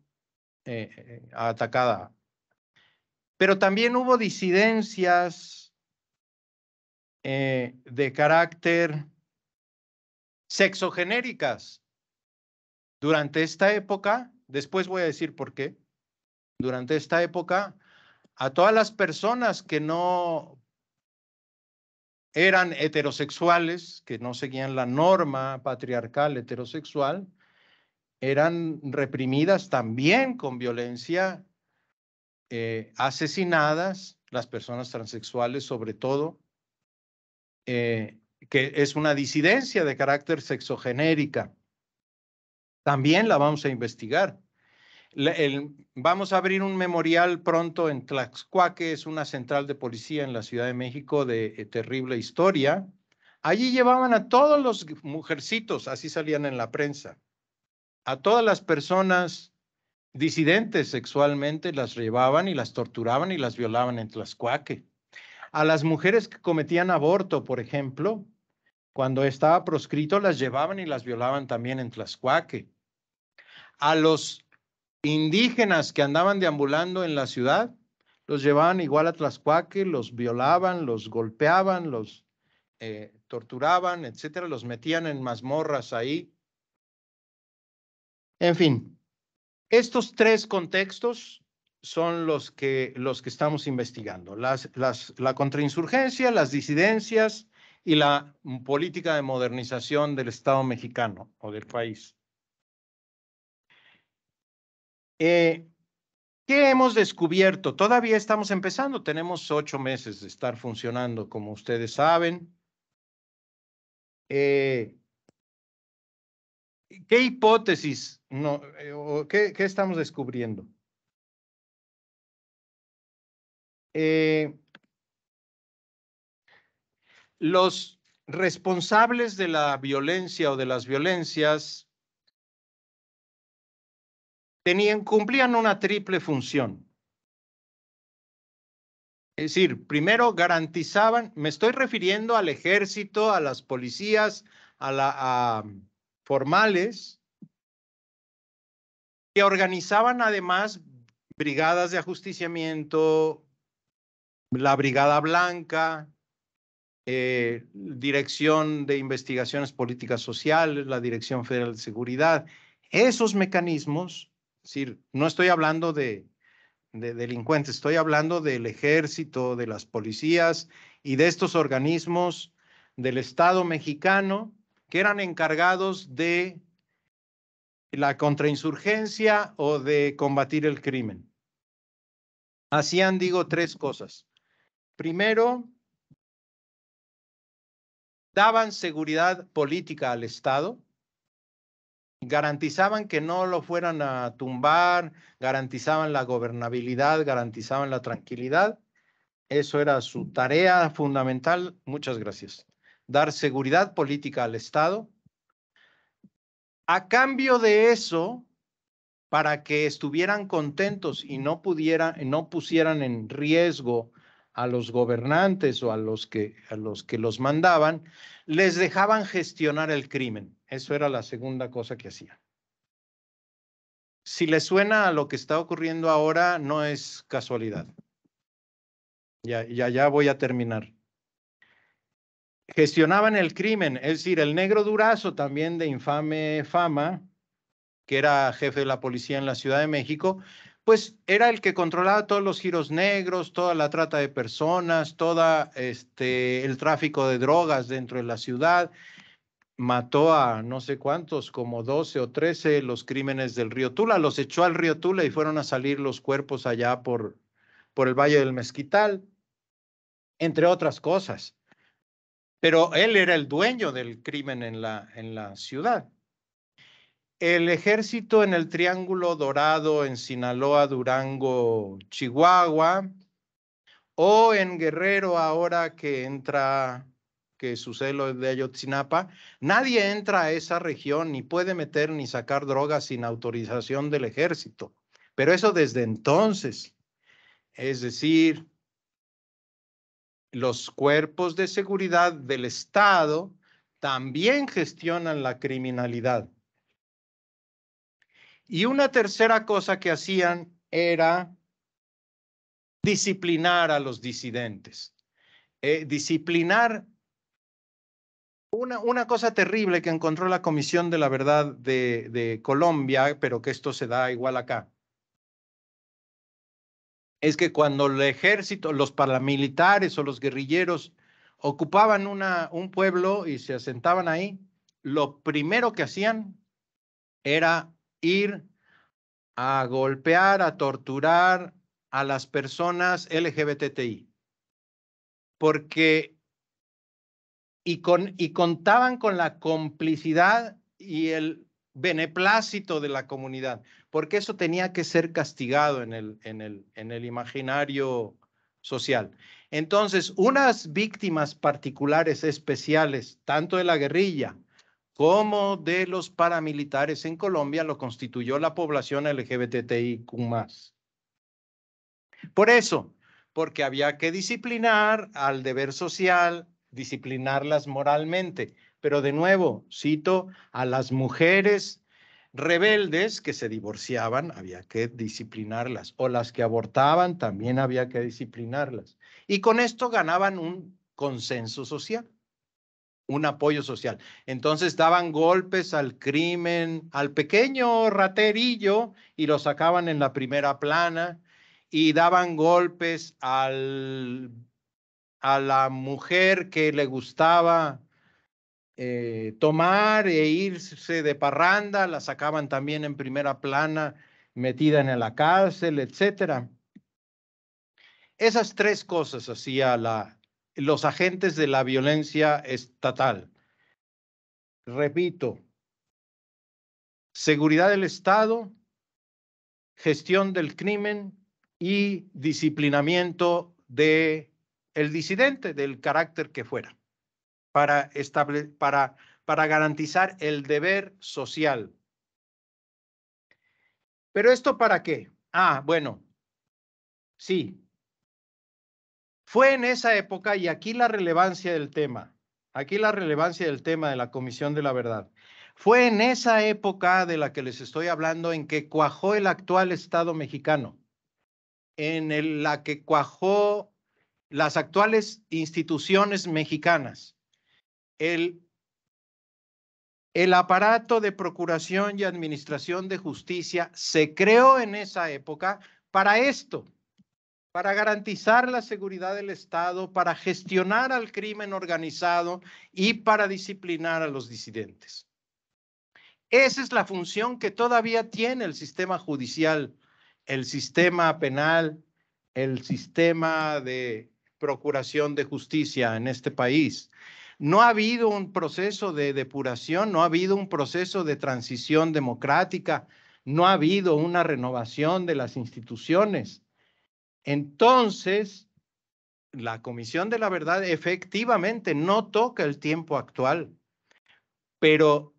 eh, eh, atacada. Pero también hubo disidencias eh, de carácter sexogenéricas. Durante esta época, después voy a decir por qué, durante esta época a todas las personas que no eran heterosexuales, que no seguían la norma patriarcal heterosexual, eran reprimidas también con violencia, eh, asesinadas, las personas transexuales sobre todo, eh, que es una disidencia de carácter sexogenérica. También la vamos a investigar vamos a abrir un memorial pronto en Tlaxcuaque, es una central de policía en la Ciudad de México de eh, terrible historia. Allí llevaban a todos los mujercitos, así salían en la prensa, a todas las personas disidentes sexualmente, las llevaban y las torturaban y las violaban en Tlaxcuaque. A las mujeres que cometían aborto, por ejemplo, cuando estaba proscrito, las llevaban y las violaban también en Tlaxcuaque. A los indígenas que andaban deambulando en la ciudad, los llevaban igual a Tlaxcuaque, los violaban, los golpeaban, los eh, torturaban, etcétera, los metían en mazmorras ahí. En fin, estos tres contextos son los que, los que estamos investigando, las, las, la contrainsurgencia, las disidencias y la política de modernización del Estado mexicano o del país. Eh, ¿Qué hemos descubierto? Todavía estamos empezando, tenemos ocho meses de estar funcionando, como ustedes saben. Eh, ¿Qué hipótesis no, eh, o qué, estamos descubriendo? los responsables de la violencia o de las violencias cumplían una triple función. Es decir, primero garantizaban, me estoy refiriendo al ejército, a las policías, a, la, formales, que organizaban además brigadas de ajusticiamiento, la Brigada Blanca, eh, Dirección de Investigaciones Políticas Sociales, la Dirección Federal de Seguridad. Esos mecanismos es decir, no estoy hablando de, de delincuentes, estoy hablando del ejército, de las policías y de estos organismos del Estado mexicano que eran encargados de la contrainsurgencia o de combatir el crimen. Hacían, digo, tres cosas. Primero, daban seguridad política al Estado, garantizaban que no lo fueran a tumbar, garantizaban la gobernabilidad, garantizaban la tranquilidad. Eso era su tarea fundamental. Muchas gracias. Dar seguridad política al Estado. A cambio de eso, para que estuvieran contentos y no, pudieran, no pusieran en riesgo a los gobernantes o los, que, a los que los mandaban, les dejaban gestionar el crimen eso era la segunda cosa que hacía. Si le suena a lo que está ocurriendo ahora, no es casualidad. Ya, ya, ya voy a terminar. Gestionaban el crimen, es decir, el negro Durazo, también de infame fama, que era jefe de la policía en la Ciudad de México, pues era el que controlaba todos los giros negros, toda la trata de personas, todo este, el tráfico de drogas dentro de la ciudad mató a no sé cuántos, como 12 o 13, los crímenes del río Tula, los echó al río Tula y fueron a salir los cuerpos allá por, por el Valle del Mezquital, entre otras cosas. Pero él era el dueño del crimen en la, en la ciudad. El ejército en el Triángulo Dorado, en Sinaloa, Durango, Chihuahua, o en Guerrero, ahora que entra que sucede lo de Ayotzinapa, nadie entra a esa región ni puede meter ni sacar drogas sin autorización del ejército. Pero eso desde entonces. Es decir, los cuerpos de seguridad del Estado también gestionan la criminalidad. Y una tercera cosa que hacían era disciplinar a los disidentes. Eh, disciplinar una, cosa terrible que encontró la Comisión de la Verdad de, de, Colombia, pero que esto se da igual acá, es que cuando el ejército, los paramilitares o los guerrilleros ocupaban una, un pueblo y se asentaban ahí, lo primero que hacían era ir a golpear, a torturar a las personas LGBTI, porque y, con, y contaban con la complicidad y el beneplácito de la comunidad, porque eso tenía que ser castigado en el, en el, en el imaginario social. Entonces, unas víctimas particulares especiales, tanto de la guerrilla como de los paramilitares en Colombia, lo constituyó la población LGBTIQ. Por eso, porque había que disciplinar al deber social, disciplinarlas moralmente. Pero de nuevo, cito a las mujeres rebeldes que se divorciaban, había que disciplinarlas, o las que abortaban, también había que disciplinarlas. Y con esto ganaban un consenso social, un apoyo social. Entonces daban golpes al crimen, al pequeño raterillo, y lo sacaban en la primera plana, y daban golpes al a la mujer que le gustaba eh, tomar e irse de parranda, la sacaban también en primera plana, metida en la cárcel, etcétera. Esas tres cosas hacían la, los agentes de la violencia estatal. Repito, seguridad del Estado, gestión del crimen y disciplinamiento de el disidente del carácter que fuera, para, para, para garantizar el deber social. ¿Pero esto para qué? Ah, bueno, sí. Fue en esa época y aquí la relevancia del tema, aquí la relevancia del tema de la Comisión de la Verdad. Fue en esa época de la que les estoy hablando en que cuajó el actual Estado mexicano, en el, la que cuajó las actuales instituciones mexicanas, el, el aparato de procuración y administración de justicia se creó en esa época para esto, para garantizar la seguridad del Estado, para gestionar al crimen organizado y para disciplinar a los disidentes. Esa es la función que todavía tiene el sistema judicial, el sistema penal, el sistema de procuración de justicia en este país. No ha habido un proceso de depuración, no ha habido un proceso de transición democrática, no ha habido una renovación de las instituciones. Entonces, la Comisión de la Verdad efectivamente no toca el tiempo actual, pero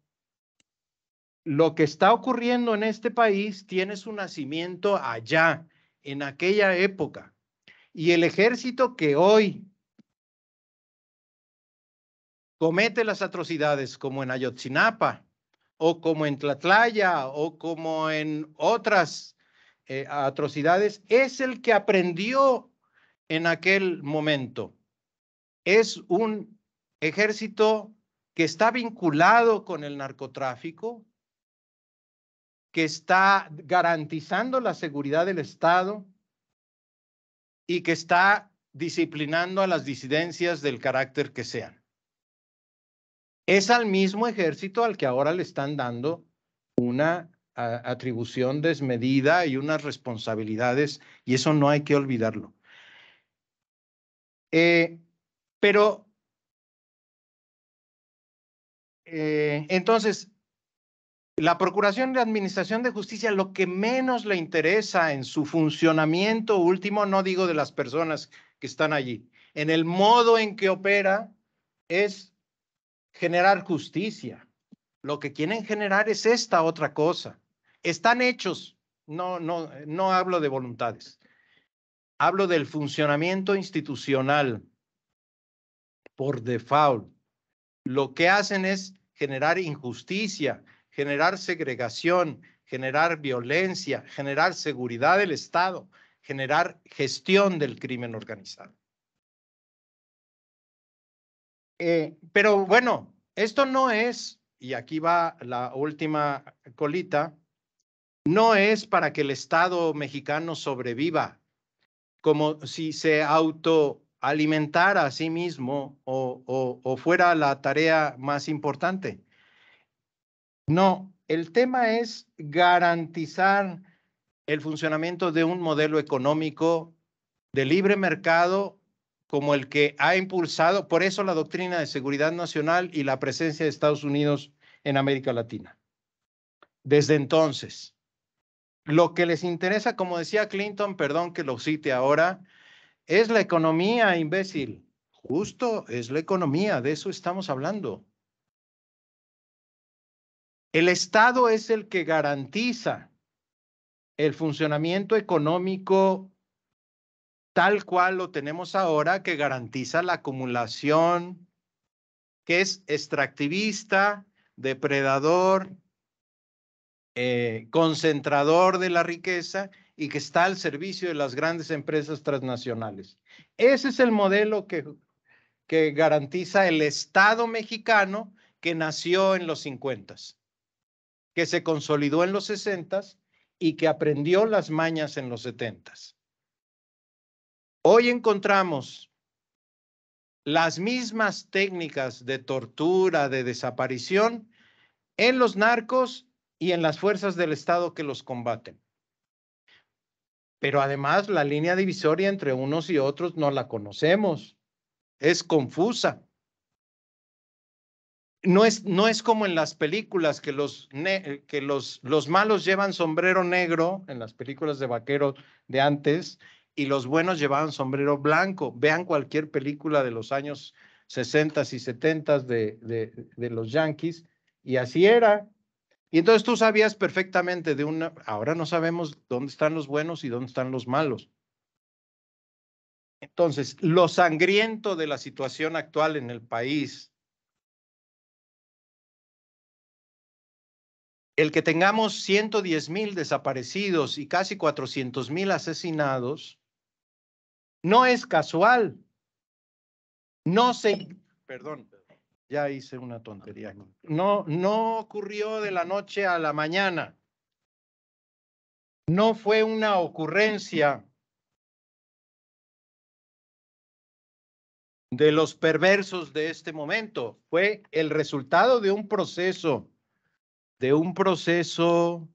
lo que está ocurriendo en este país tiene su nacimiento allá, en aquella época. Y el ejército que hoy comete las atrocidades como en Ayotzinapa o como en Tlatlaya o como en otras eh, atrocidades, es el que aprendió en aquel momento. Es un ejército que está vinculado con el narcotráfico, que está garantizando la seguridad del Estado, y que está disciplinando a las disidencias del carácter que sean. Es al mismo ejército al que ahora le están dando una atribución desmedida y unas responsabilidades, y eso no hay que olvidarlo. Eh, pero, eh, entonces, la Procuración de Administración de Justicia lo que menos le interesa en su funcionamiento último, no digo de las personas que están allí, en el modo en que opera es generar justicia. Lo que quieren generar es esta otra cosa. Están hechos, no, no, no hablo de voluntades, hablo del funcionamiento institucional por default. Lo que hacen es generar injusticia generar segregación, generar violencia, generar seguridad del Estado, generar gestión del crimen organizado. Eh, pero bueno, esto no es, y aquí va la última colita, no es para que el Estado mexicano sobreviva, como si se autoalimentara a sí mismo o fuera la tarea más importante. No, el tema es garantizar el funcionamiento de un modelo económico de libre mercado como el que ha impulsado, por eso la doctrina de seguridad nacional y la presencia de Estados Unidos en América Latina. Desde entonces, lo que les interesa, como decía Clinton, perdón que lo cite ahora, es la economía, imbécil. Justo es la economía, de eso estamos hablando. El Estado es el que garantiza el funcionamiento económico tal cual lo tenemos ahora, que garantiza la acumulación, que es extractivista, depredador, eh, concentrador de la riqueza y que está al servicio de las grandes empresas transnacionales. Ese es el modelo que, que garantiza el Estado mexicano que nació en los 50 que se consolidó en los 60 y que aprendió las mañas en los 70. Hoy encontramos las mismas técnicas de tortura, de desaparición en los narcos y en las fuerzas del Estado que los combaten. Pero además la línea divisoria entre unos y otros no la conocemos. Es confusa no es, no es como en las películas que, los, que los, los malos llevan sombrero negro, en las películas de vaqueros de antes, y los buenos llevaban sombrero blanco. Vean cualquier película de los años 60 y 70 de, de, de los Yankees, y así era. Y entonces tú sabías perfectamente de una, ahora no sabemos dónde están los buenos y dónde están los malos. Entonces, lo sangriento de la situación actual en el país el que tengamos 110 mil desaparecidos y casi 400 mil asesinados no es casual. No se, perdón, ya hice una tontería. No, no ocurrió de la noche a la mañana. No fue una ocurrencia de los perversos de este momento. Fue el resultado de un proceso de un proceso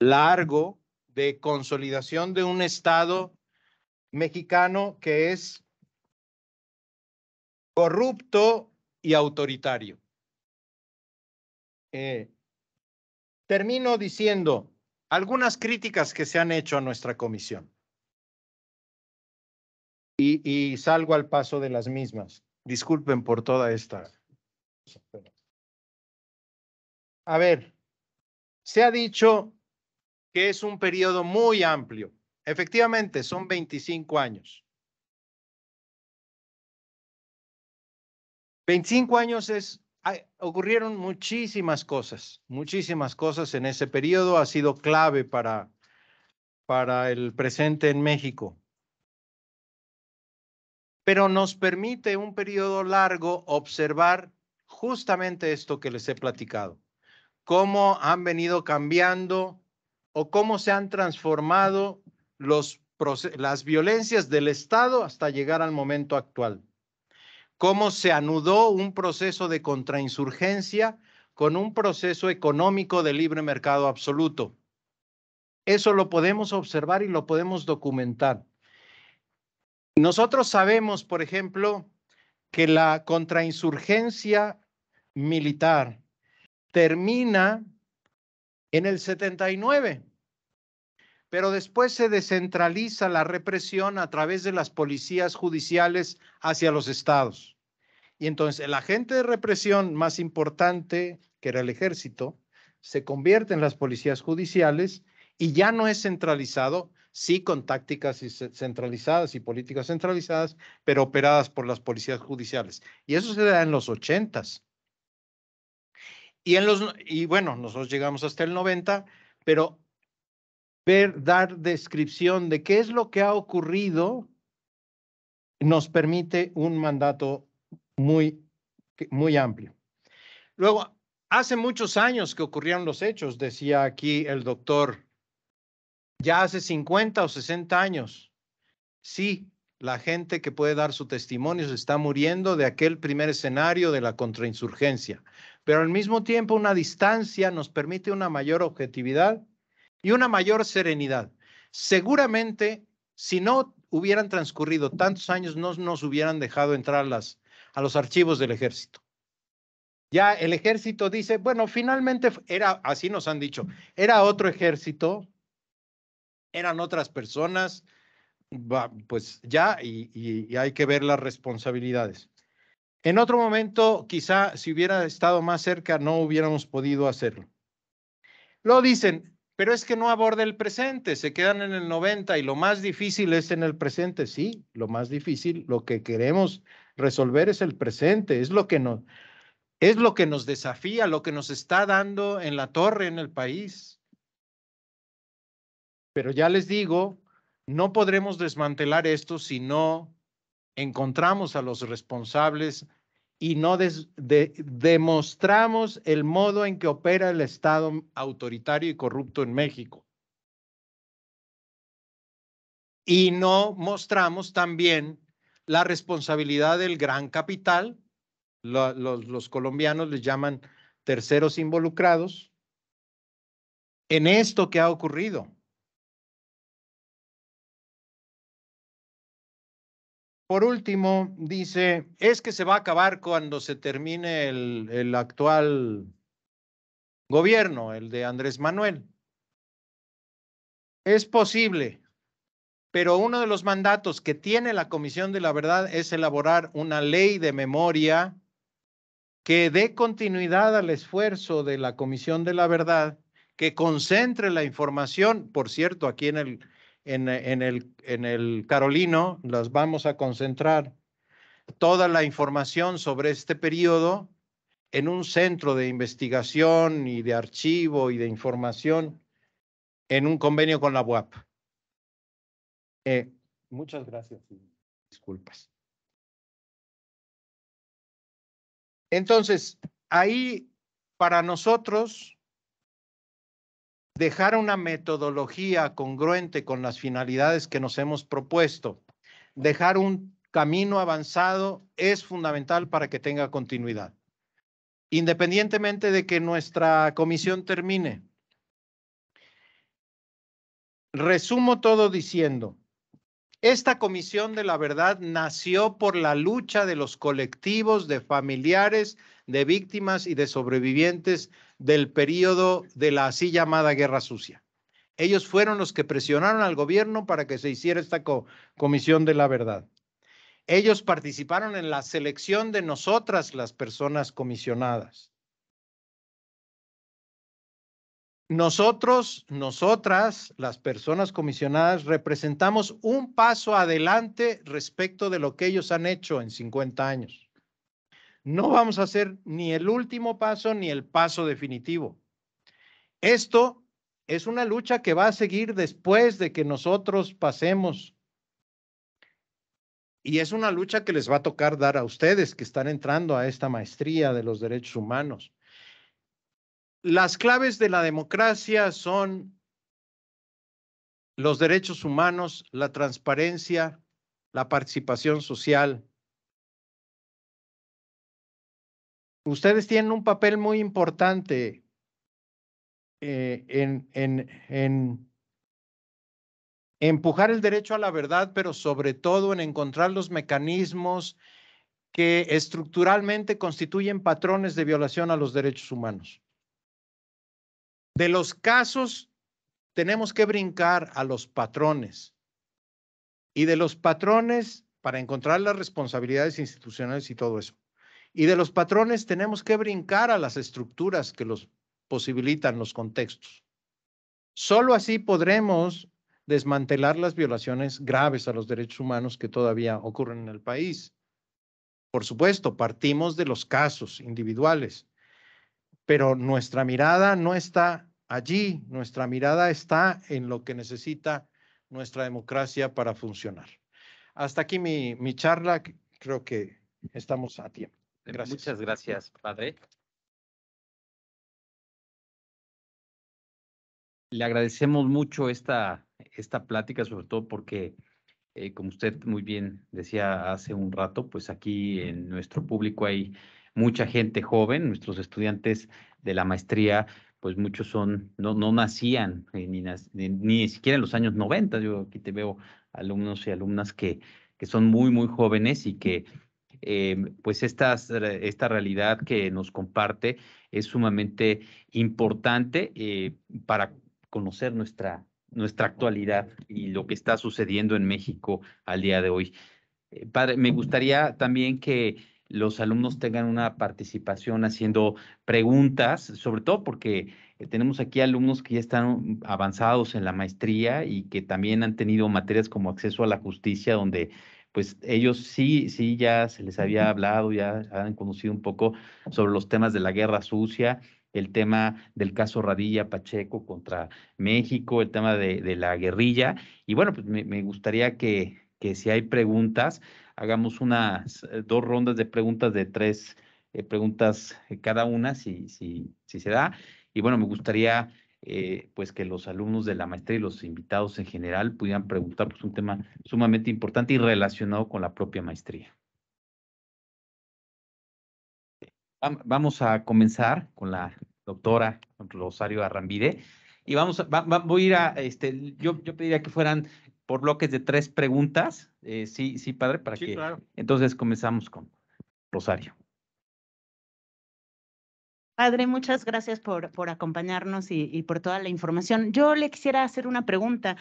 largo de consolidación de un Estado mexicano que es corrupto y autoritario. Eh, termino diciendo algunas críticas que se han hecho a nuestra comisión y salgo al paso de las mismas. Disculpen por toda esta. A ver, se ha dicho que es un periodo muy amplio. Efectivamente, son 25 años. 25 años es, ocurrieron muchísimas cosas, muchísimas cosas en ese periodo, ha sido clave para, para el presente en México. Pero nos permite un periodo largo observar justamente esto que les he platicado cómo han venido cambiando o cómo se han transformado las violencias del Estado hasta llegar al momento actual. Cómo se anudó un proceso de contrainsurgencia con un proceso económico de libre mercado absoluto. Eso lo podemos observar y lo podemos documentar. Nosotros sabemos, por ejemplo, que la contrainsurgencia militar termina en el 79, pero después se descentraliza la represión a través de las policías judiciales hacia los estados. Y entonces el agente de represión más importante, que era el ejército, se convierte en las policías judiciales y ya no es centralizado, sí con tácticas centralizadas y políticas centralizadas, pero operadas por las policías judiciales. Y eso se da en los ochentas. Y, en los, y bueno, nosotros llegamos hasta el 90, pero ver, dar descripción de qué es lo que ha ocurrido nos permite un mandato muy, muy amplio. Luego, hace muchos años que ocurrieron los hechos, decía aquí el doctor, ya hace 50 o 60 años. Sí, la gente que puede dar su testimonio se está muriendo de aquel primer escenario de la contrainsurgencia pero al mismo tiempo una distancia nos permite una mayor objetividad y una mayor serenidad. Seguramente, si no hubieran transcurrido tantos años, no nos hubieran dejado entrar a los archivos del ejército. Ya el ejército dice, bueno, finalmente era, así nos han dicho, era otro ejército, eran otras personas, pues ya, y hay que ver las responsabilidades. En otro momento, quizá si hubiera estado más cerca, no hubiéramos podido hacerlo. Lo dicen, pero es que no aborda el presente, se quedan en el 90 y lo más difícil es en el presente. Sí, lo más difícil, lo que queremos resolver es el presente, es lo que nos, es lo que nos desafía, lo que nos está dando en la torre en el país. Pero ya les digo, no podremos desmantelar esto si no encontramos a los responsables y no demostramos el modo en que opera el Estado autoritario y corrupto en México. Y no mostramos también la responsabilidad del gran capital, los, los colombianos les llaman terceros involucrados, en esto que ha ocurrido. Por último, dice, es que se va a acabar cuando se termine el, actual gobierno, el de Andrés Manuel. Es posible, pero uno de los mandatos que tiene la Comisión de la Verdad es elaborar una ley de memoria que dé continuidad al esfuerzo de la Comisión de la Verdad, que concentre la información, por cierto, aquí en el, en, el, en el Carolino, las vamos a concentrar toda la información sobre este periodo en un centro de investigación y de archivo y de información en un convenio con la UAP. Eh, muchas gracias y disculpas. Entonces, ahí para nosotros dejar una metodología congruente con las finalidades que nos hemos propuesto, dejar un camino avanzado es fundamental para que tenga continuidad. Independientemente de que nuestra comisión termine, resumo todo diciendo, esta comisión de la verdad nació por la lucha de los colectivos de familiares de víctimas y de sobrevivientes del periodo de la así llamada Guerra Sucia. Ellos fueron los que presionaron al gobierno para que se hiciera esta comisión de la verdad. Ellos participaron en la selección de nosotras, las personas comisionadas. Nosotros, nosotras, las personas comisionadas, representamos un paso adelante respecto de lo que ellos han hecho en 50 años no vamos a hacer ni el último paso ni el paso definitivo. Esto es una lucha que va a seguir después de que nosotros pasemos. Y es una lucha que les va a tocar dar a ustedes que están entrando a esta maestría de los derechos humanos. Las claves de la democracia son los derechos humanos, la transparencia, la participación social, ustedes tienen un papel muy importante eh, en, en, en empujar el derecho a la verdad, pero sobre todo en encontrar los mecanismos que estructuralmente constituyen patrones de violación a los derechos humanos. De los casos, tenemos que brincar a los patrones. Y de los patrones, para encontrar las responsabilidades institucionales y todo eso. Y de los patrones tenemos que brincar a las estructuras que los posibilitan los contextos. Solo así podremos desmantelar las violaciones graves a los derechos humanos que todavía ocurren en el país. Por supuesto, partimos de los casos individuales, pero nuestra mirada no está allí, nuestra mirada está en lo que necesita nuestra democracia para funcionar. Hasta aquí mi, charla, creo que estamos a tiempo. Muchas gracias, padre. Le agradecemos mucho esta, esta plática, sobre todo porque, eh, como usted muy bien decía hace un rato, pues aquí en nuestro público hay mucha gente joven, nuestros estudiantes de la maestría, pues muchos son, no, no nacían ni, ni, siquiera en los años 90. Yo aquí te veo alumnos y alumnas que, que son muy, muy jóvenes y que Em, pues eh, esta realidad que nos comparte es sumamente importante eh, para conocer nuestra, nuestra actualidad y lo que está sucediendo en México al día de hoy. Eh, padre, me gustaría también que los alumnos tengan una participación haciendo preguntas, sobre todo porque tenemos aquí alumnos que ya están avanzados en la maestría y que también han tenido materias como acceso a la justicia, donde pues ellos sí, sí, ya se les había hablado, ya han conocido un poco sobre los temas de la guerra sucia, el tema del caso Radilla Pacheco contra México, el tema de, la guerrilla. Y bueno, pues me, gustaría que, que, si hay preguntas, hagamos unas eh, dos rondas de preguntas de tres eh, preguntas eh, cada una, si, si se da. Y bueno, me gustaría eh, pues que los alumnos de la maestría y los invitados en general pudieran preguntar pues, un tema sumamente importante y relacionado con la propia maestría. Vamos a comenzar con la doctora Rosario Arrambide y vamos a, voy a ir a, este, yo, yo pediría que fueran por bloques de tres preguntas. Eh, sí, sí, padre, para que... Entonces comenzamos con Rosario. Padre, muchas gracias por, por acompañarnos y, por toda la información. Yo le quisiera hacer una pregunta.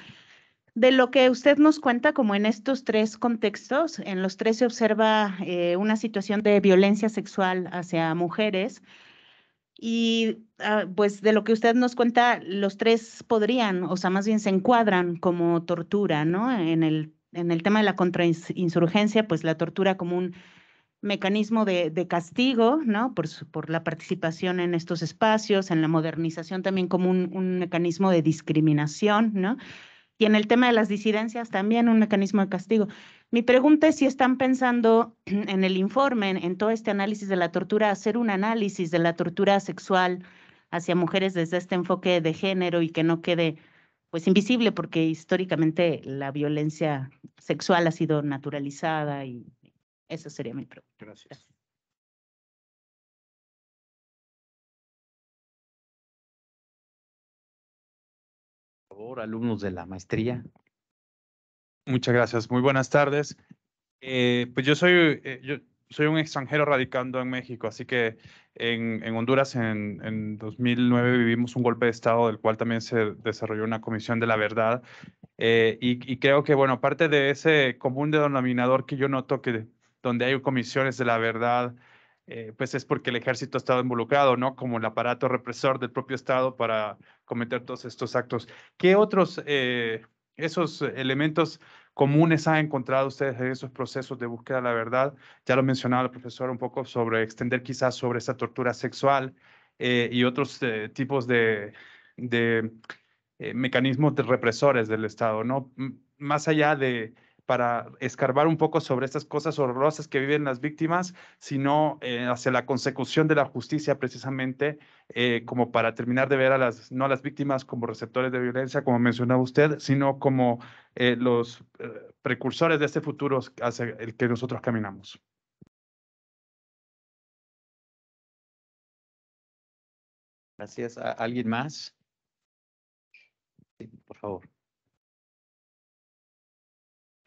De lo que usted nos cuenta, como en estos tres contextos, en los tres se observa eh, una situación de violencia sexual hacia mujeres. Y ah, pues de lo que usted nos cuenta, los tres podrían, o sea, más bien se encuadran como tortura, ¿no? En el, en el tema de la contrainsurgencia, pues la tortura como un mecanismo de, castigo, ¿no? Por, por, la participación en estos espacios, en la modernización también como un, mecanismo de discriminación, ¿no? Y en el tema de las disidencias también un mecanismo de castigo. Mi pregunta es si están pensando en el informe, en todo este análisis de la tortura, hacer un análisis de la tortura sexual hacia mujeres desde este enfoque de género y que no quede pues invisible porque históricamente la violencia sexual ha sido naturalizada y, esa sería mi pregunta. Gracias. Por favor, alumnos de la maestría. Muchas gracias. Muy buenas tardes. Eh, pues yo soy, eh, yo soy un extranjero radicando en México, así que en, en Honduras en, en, 2009 vivimos un golpe de Estado del cual también se desarrolló una comisión de la verdad. Eh, y, y, creo que, bueno, aparte de ese común denominador que yo noto que donde hay comisiones de la verdad, eh, pues es porque el ejército ha estado involucrado, ¿no? Como el aparato represor del propio Estado para cometer todos estos actos. ¿Qué otros eh, esos elementos comunes han encontrado ustedes en esos procesos de búsqueda de la verdad? Ya lo mencionaba el profesor un poco sobre extender quizás sobre esa tortura sexual eh, y otros tipos de, de mecanismos de represores del Estado, ¿no? más allá de para escarbar un poco sobre estas cosas horrorosas que viven las víctimas, sino eh, hacia la consecución de la justicia precisamente, eh, como para terminar de ver a las, no a las víctimas como receptores de violencia, como mencionaba usted, sino como eh, los precursores de este futuro hacia el que nosotros caminamos. Gracias. ¿Alguien más? por favor.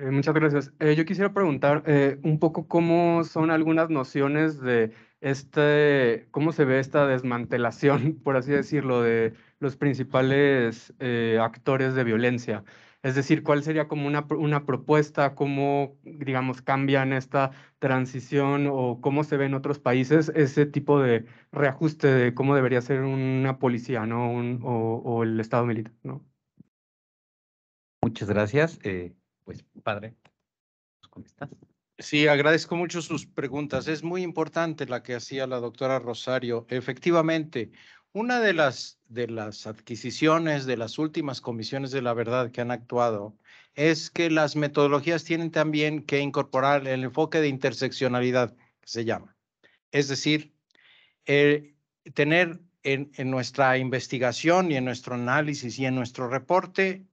Eh, muchas gracias. Eh, yo quisiera preguntar eh, un poco cómo son algunas nociones de este, cómo se ve esta desmantelación, por así decirlo, de los principales actores de violencia. Es decir, ¿cuál sería como una, una, propuesta? ¿Cómo, digamos, cambian esta transición o cómo se ve en otros países ese tipo de reajuste de cómo debería ser una policía ¿no? Un, o, el Estado militar? ¿no? Muchas gracias pues, padre, pues, ¿cómo estás? Sí, agradezco mucho sus preguntas. Es muy importante la que hacía la doctora Rosario. Efectivamente, una de las, de las adquisiciones de las últimas comisiones de la verdad que han actuado es que las metodologías tienen también que incorporar el enfoque de interseccionalidad, que se llama. Es decir, eh, tener en, en nuestra investigación y en nuestro análisis y en nuestro reporte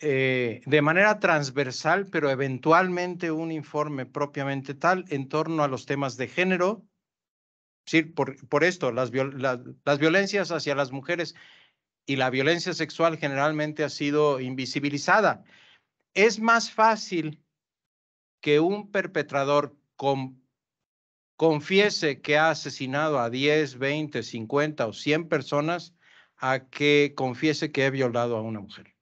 eh, de manera transversal, pero eventualmente un informe propiamente tal en torno a los temas de género. Sí, por, esto, las, las violencias hacia las mujeres y la violencia sexual generalmente ha sido invisibilizada. Es más fácil que un perpetrador confiese que ha asesinado a 10, 20, 50 o 100 personas a que confiese que he violado a una mujer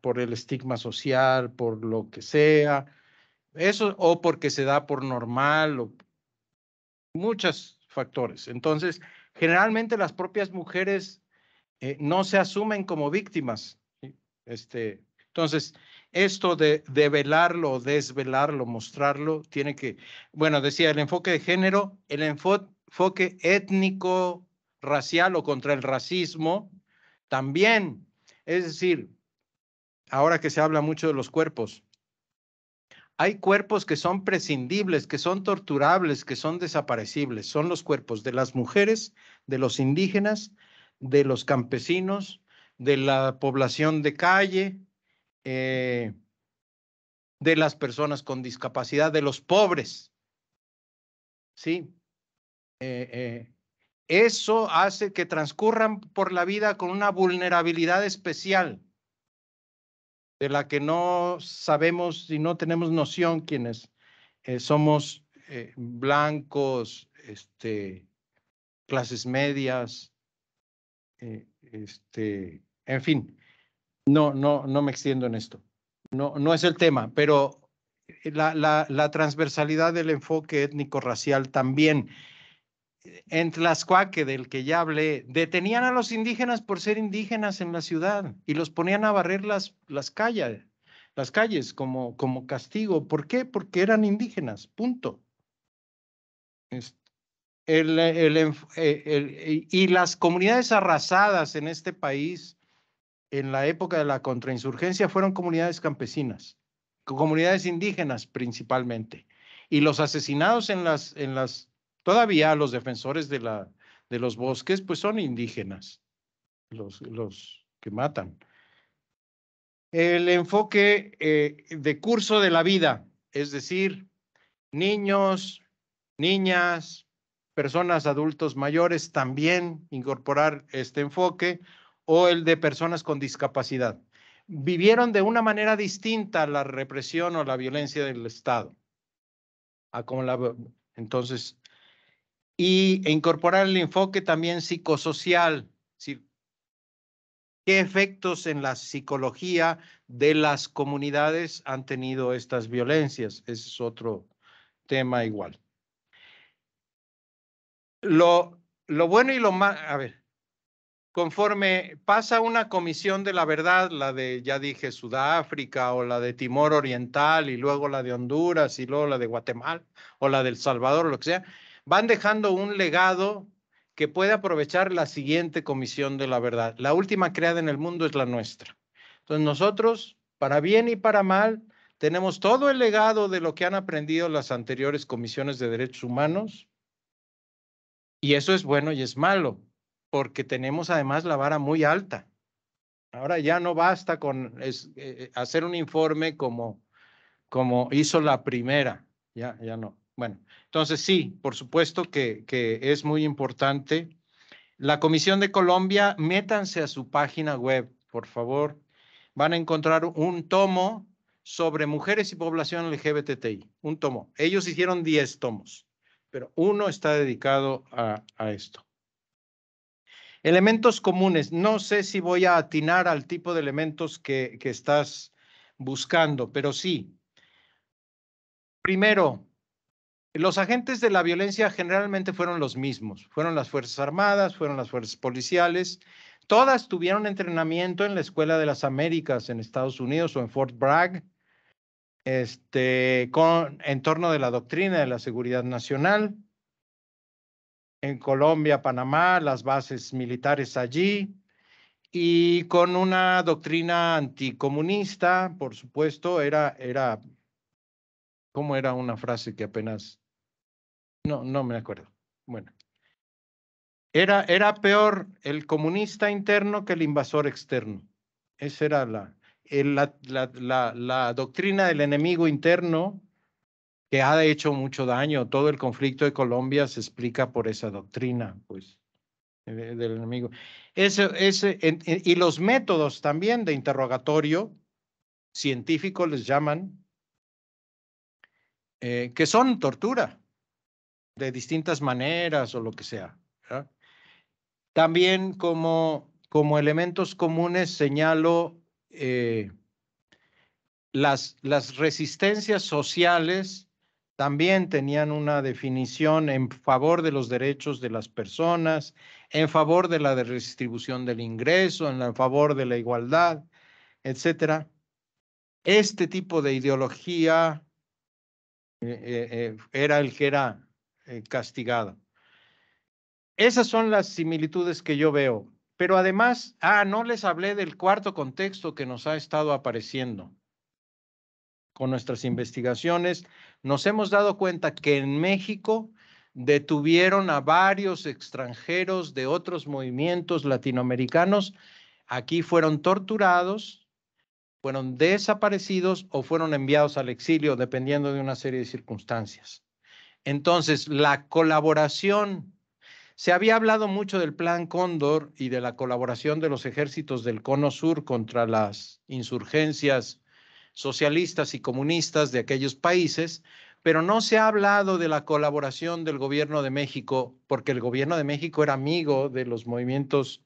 por el estigma social, por lo que sea, eso o porque se da por normal, o muchos factores. Entonces, generalmente las propias mujeres eh, no se asumen como víctimas. Este, entonces, esto de, develarlo, velarlo, desvelarlo, mostrarlo, tiene que, bueno, decía el enfoque de género, el enfoque étnico, racial o contra el racismo, también. Es decir, ahora que se habla mucho de los cuerpos. Hay cuerpos que son prescindibles, que son torturables, que son desaparecibles. Son los cuerpos de las mujeres, de los indígenas, de los campesinos, de la población de calle, eh, de las personas con discapacidad, de los pobres. Sí. Eh, eh, eso hace que transcurran por la vida con una vulnerabilidad especial de la que no sabemos y no tenemos noción quiénes eh, somos eh, blancos, este, clases medias, eh, este, en fin, no, no, no me extiendo en esto. No, no es el tema, pero la, la transversalidad del enfoque étnico-racial también en Tlaxcuaque, del que ya hablé, detenían a los indígenas por ser indígenas en la ciudad y los ponían a barrer las, las calles, las calles como, como castigo. ¿Por qué? Porque eran indígenas, punto. E, y las comunidades arrasadas en este país en la época de la contrainsurgencia fueron comunidades campesinas, comunidades indígenas principalmente. Y los asesinados en las, en las Todavía los defensores de, la, de los bosques, pues son indígenas, los, los que matan. El enfoque eh, de curso de la vida, es decir, niños, niñas, personas adultos mayores, también incorporar este enfoque, o el de personas con discapacidad. Vivieron de una manera distinta la represión o la violencia del Estado. A como la, entonces, y, e incorporar el enfoque también psicosocial, ¿Qué efectos en la psicología de las comunidades han tenido estas violencias? Ese es otro tema igual. Lo, lo bueno y lo malo, a ver, conforme pasa una comisión de la verdad, la de, ya dije, Sudáfrica o la de Timor Oriental y luego la de Honduras y luego la de Guatemala o la del Salvador, lo que sea, van dejando un legado que puede aprovechar la siguiente comisión de la verdad. La última creada en el mundo es la nuestra. Entonces nosotros, para bien y para mal, tenemos todo el legado de lo que han aprendido las anteriores comisiones de derechos humanos. Y eso es bueno y es malo, porque tenemos además la vara muy alta. Ahora ya no basta con eh, eh, hacer un informe como, como hizo la primera, ya, ya no. Bueno, entonces sí, por supuesto que, es muy importante. La Comisión de Colombia, métanse a su página web, por favor. Van a encontrar un tomo sobre mujeres y población LGBTI, un tomo. Ellos hicieron 10 tomos, pero uno está dedicado a, esto. Elementos comunes. No sé si voy a atinar al tipo de elementos que, que estás buscando, pero sí. Primero, los agentes de la violencia generalmente fueron los mismos, fueron las Fuerzas Armadas, fueron las Fuerzas Policiales, todas tuvieron entrenamiento en la Escuela de las Américas en Estados Unidos o en Fort Bragg, este, con, en torno de la doctrina de la seguridad nacional. En Colombia, Panamá, las bases militares allí, y con una doctrina anticomunista, por supuesto, era, era, ¿cómo era una frase que apenas no, no me acuerdo. Bueno. Era, era peor el comunista interno que el invasor externo. Esa era la, la, la, la doctrina del enemigo interno que ha hecho mucho daño. Todo el conflicto de Colombia se explica por esa doctrina, pues, del enemigo. ese, y los métodos también de interrogatorio, científico les llaman, eh, que son tortura de distintas maneras o lo que sea. También como, como elementos comunes señalo eh, las, las resistencias sociales también tenían una definición en favor de los derechos de las personas, en favor de la redistribución del ingreso, en favor de la igualdad, etcétera. Este tipo de ideología eh, eh, era el que era eh, castigado. Esas son las similitudes que yo veo. Pero además, ah, no les hablé del cuarto contexto que nos ha estado apareciendo. Con nuestras investigaciones, nos hemos dado cuenta que en México detuvieron a varios extranjeros de otros movimientos latinoamericanos. Aquí fueron torturados, fueron desaparecidos o fueron enviados al exilio, dependiendo de una serie de circunstancias. Entonces, la colaboración. Se había hablado mucho del plan Cóndor y de la colaboración de los ejércitos del Cono Sur contra las insurgencias socialistas y comunistas de aquellos países, pero no se ha hablado de la colaboración del gobierno de México, porque el gobierno de México era amigo de los movimientos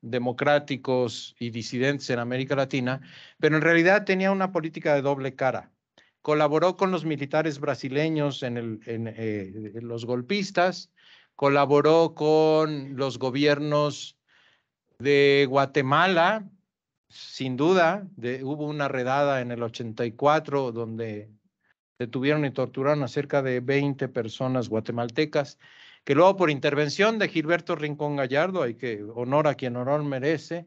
democráticos y disidentes en América Latina, pero en realidad tenía una política de doble cara colaboró con los militares brasileños eh, en, los golpistas, colaboró con los gobiernos de Guatemala, sin duda, hubo una redada en el 84 donde detuvieron y torturaron a cerca de 20 personas guatemaltecas, que luego por intervención de Gilberto Rincón Gallardo, hay que honor a quien honor merece,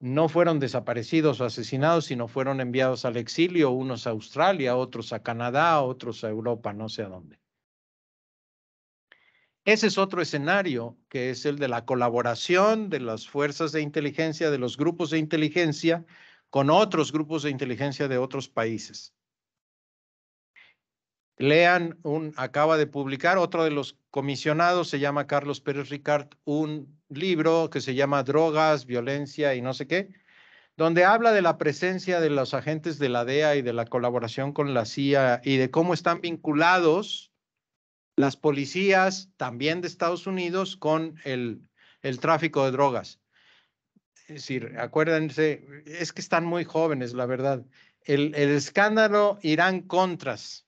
no fueron desaparecidos o asesinados, sino fueron enviados al exilio, unos a Australia, otros a Canadá, otros a Europa, no sé a dónde. Ese es otro escenario que es el de la colaboración de las fuerzas de inteligencia, de los grupos de inteligencia, con otros grupos de inteligencia de otros países. Lean, un, acaba de publicar, otro de los comisionados se llama Carlos Pérez Ricard, un libro que se llama Drogas, Violencia y no sé qué, donde habla de la presencia de los agentes de la DEA y de la colaboración con la CIA y de cómo están vinculados las policías también de Estados Unidos con el, el tráfico de drogas. Es decir, acuérdense, es que están muy jóvenes, la verdad. El, el escándalo Irán Contras,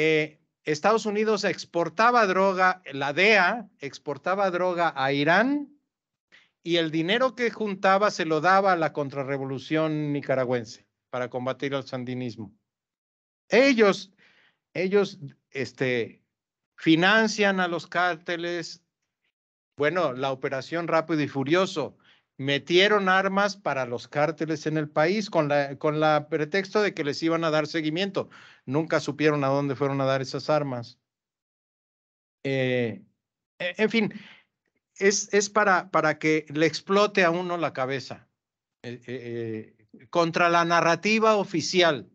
eh, Estados Unidos exportaba droga, la DEA exportaba droga a Irán y el dinero que juntaba se lo daba a la contrarrevolución nicaragüense para combatir el sandinismo. Ellos, ellos este, financian a los cárteles, bueno, la operación rápido y furioso, metieron armas para los cárteles en el país con la, con la pretexto de que les iban a dar seguimiento. Nunca supieron a dónde fueron a dar esas armas. Eh, e, en fin, es, es para, para, que le explote a uno la cabeza eh, eh, contra la narrativa oficial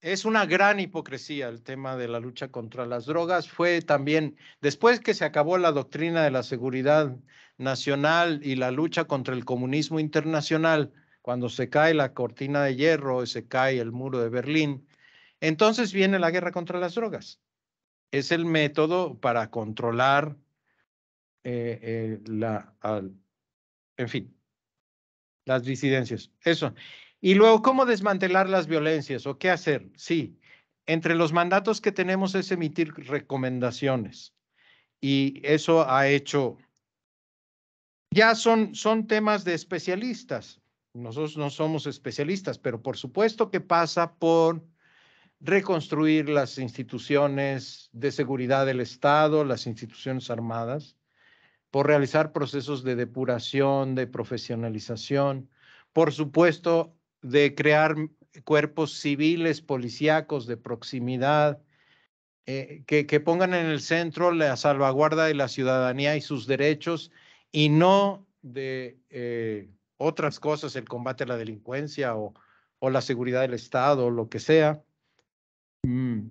es una gran hipocresía el tema de la lucha contra las drogas. Fue también, después que se acabó la doctrina de la seguridad nacional y la lucha contra el comunismo internacional, cuando se cae la cortina de hierro y se cae el muro de Berlín, entonces viene la guerra contra las drogas. Es el método para controlar eh, eh, la, en fin, las disidencias. Eso. Y luego, ¿cómo desmantelar las violencias o qué hacer? Sí, entre los mandatos que tenemos es emitir recomendaciones. Y eso ha hecho, ya son, son temas de especialistas. Nosotros no somos especialistas, pero por supuesto que pasa por reconstruir las instituciones de seguridad del Estado, las instituciones armadas, por realizar procesos de depuración, de profesionalización, por supuesto, de crear cuerpos civiles, policíacos de proximidad, eh, que, que, pongan en el centro la salvaguarda de la ciudadanía y sus derechos y no de eh, otras cosas, el combate a la delincuencia o, o la seguridad del Estado o lo que sea. Mm.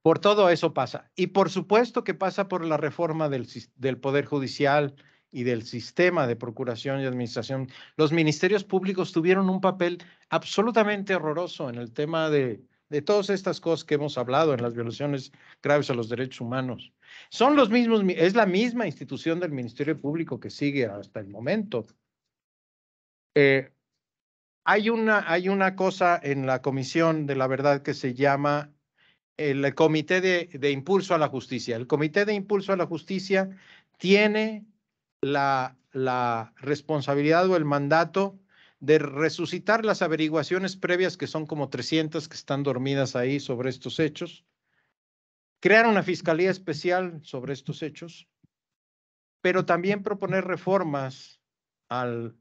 Por todo eso pasa. Y por supuesto que pasa por la reforma del, del Poder Judicial, y del sistema de procuración y administración, los ministerios públicos tuvieron un papel absolutamente horroroso en el tema de, de todas estas cosas que hemos hablado en las violaciones graves a los derechos humanos. Son los mismos, es la misma institución del Ministerio Público que sigue hasta el momento. Eh, hay, una, hay una cosa en la Comisión de la Verdad que se llama el Comité de, de Impulso a la Justicia. El Comité de Impulso a la Justicia tiene la, responsabilidad o el mandato de resucitar las averiguaciones previas, que son como 300 que están dormidas ahí sobre estos hechos, crear una fiscalía especial sobre estos hechos, pero también proponer reformas al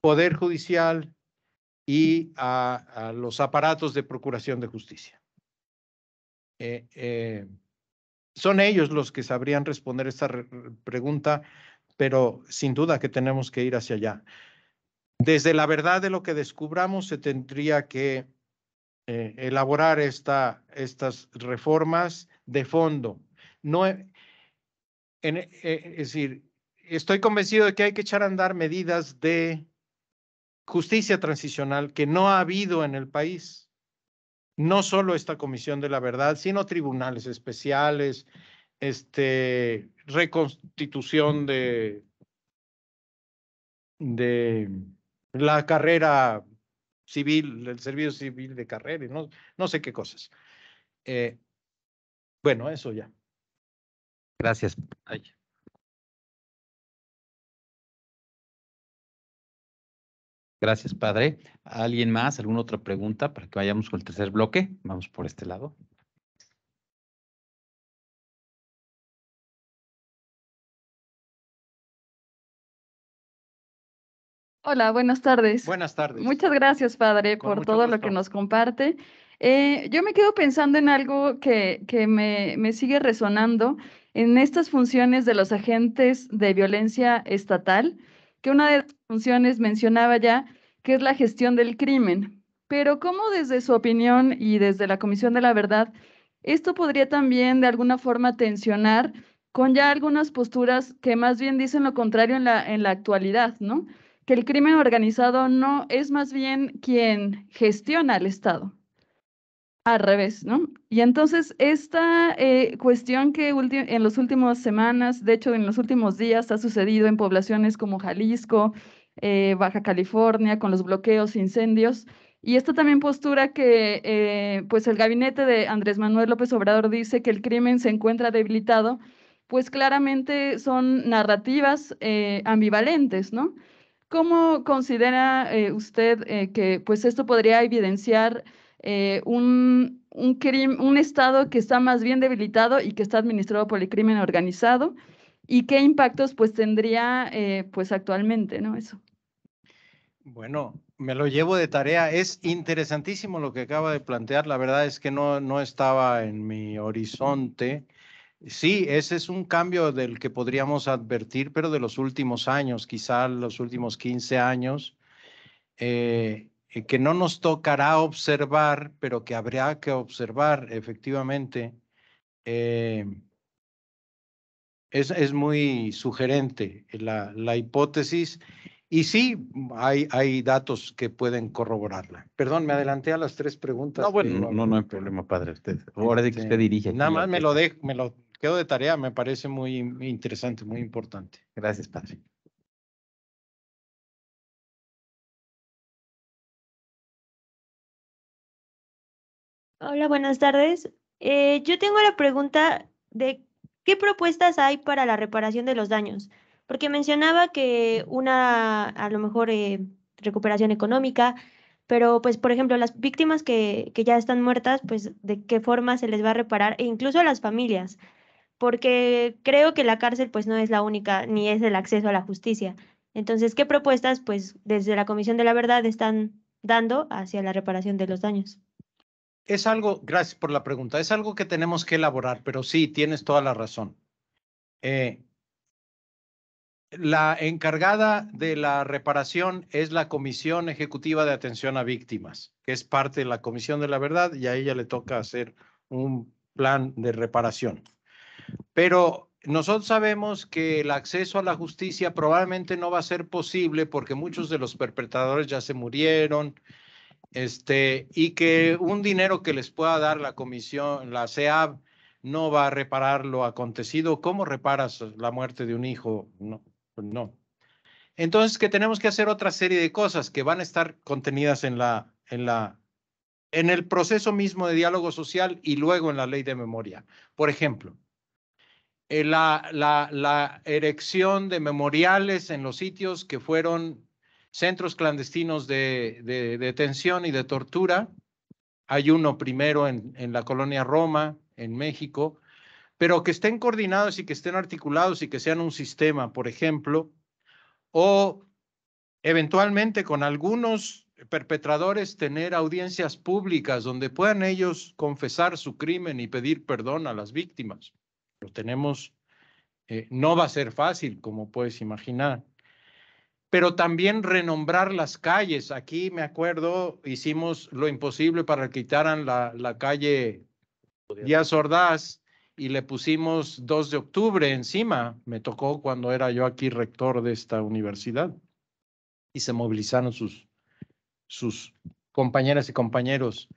Poder Judicial y a, los aparatos de procuración de justicia. Eh, eh, son ellos los que sabrían responder esta pregunta pero sin duda que tenemos que ir hacia allá. Desde la verdad de lo que descubramos se tendría que eh, elaborar estas reformas de fondo. No, eh, eh, es decir, estoy convencido de que hay que echar a andar medidas de justicia transicional que no ha habido en el país. No solo esta Comisión de la Verdad, sino tribunales especiales, este, reconstitución de, de la carrera civil, el servicio civil de carrera, no, no sé qué cosas. Eh, bueno, eso ya. Gracias. Gracias, padre. ¿Alguien más? ¿Alguna otra pregunta para que vayamos con el tercer bloque? Vamos por este lado. Hola, buenas tardes. Buenas tardes. Muchas gracias, padre, por todo lo que nos comparte. Eh, yo me quedo pensando en algo que, que me, sigue resonando en estas funciones de los agentes de violencia estatal, que una de las funciones mencionaba ya, que es la gestión del crimen. Pero ¿cómo desde su opinión y desde la Comisión de la Verdad, esto podría también de alguna forma tensionar con ya algunas posturas que más bien dicen lo contrario en la, en la actualidad, ¿no? que el crimen organizado no es más bien quien gestiona al Estado. Al revés, ¿no? Y entonces esta eh, cuestión que en las últimas semanas, de hecho en los últimos días, ha sucedido en poblaciones como Jalisco, eh, Baja California, con los bloqueos, incendios, y esta también postura que eh, pues el gabinete de Andrés Manuel López Obrador dice que el crimen se encuentra debilitado, pues claramente son narrativas ambivalentes, ¿no? ¿Cómo considera eh, usted eh, que pues esto podría evidenciar eh, un, un Estado que está más bien debilitado y que está administrado por el crimen organizado? ¿Y qué impactos pues tendría pues actualmente, no? Eso. Bueno, me lo llevo de tarea. Es interesantísimo lo que acaba de plantear. La verdad es que no, no estaba en mi horizonte Sí, ese es un cambio del que podríamos advertir, pero de los últimos años, quizá los últimos 15 años, eh, eh, que no nos tocará observar, pero que habrá que observar efectivamente. Eh, es, es, muy sugerente la, la hipótesis y sí, hay, hay, datos que pueden corroborarla. Perdón, me adelanté a las tres preguntas. No, bueno, no, no, hay problema, padre. ahora de que usted este, dirige. Nada más me lo, dejo, me lo quedo de tarea, me parece muy interesante, muy importante. Gracias, padre. Hola, buenas tardes. Eh, yo tengo la pregunta de qué propuestas hay para la reparación de los daños, porque mencionaba que una, a lo mejor, eh, recuperación económica, pero pues, por ejemplo, las víctimas que, que, ya están muertas, pues, ¿de qué forma se les va a reparar? E incluso a las familias, porque creo que la cárcel pues no es la única ni es el acceso a la justicia. Entonces, ¿qué propuestas pues desde la Comisión de la Verdad están dando hacia la reparación de los daños? Es algo, gracias por la pregunta, es algo que tenemos que elaborar, pero sí, tienes toda la razón. Eh, la encargada de la reparación es la Comisión Ejecutiva de Atención a Víctimas, que es parte de la Comisión de la Verdad y a ella le toca hacer un plan de reparación. Pero nosotros sabemos que el acceso a la justicia probablemente no va a ser posible porque muchos de los perpetradores ya se murieron, este, y que un dinero que les pueda dar la comisión, la CEAB, no va a reparar lo acontecido. ¿Cómo reparas la muerte de un hijo? No, pues no. Entonces, que tenemos que hacer otra serie de cosas que van a estar contenidas en la, en la, en el proceso mismo de diálogo social y luego en la ley de memoria. Por ejemplo, eh, la, erección de memoriales en los sitios que fueron centros clandestinos de, detención y de tortura. Hay uno primero en, la colonia Roma, en México, pero que estén coordinados y que estén articulados y que sean un sistema, por ejemplo, o eventualmente con algunos perpetradores tener audiencias públicas donde puedan ellos confesar su crimen y pedir perdón a las víctimas. Lo tenemos, eh, no va a ser fácil, como puedes imaginar. Pero también renombrar las calles. Aquí me acuerdo, hicimos lo imposible para que quitaran la, la calle Díaz Ordaz y le pusimos 2 de octubre encima. Me tocó cuando era yo aquí rector de esta universidad. Y se movilizaron sus, sus compañeras y compañeros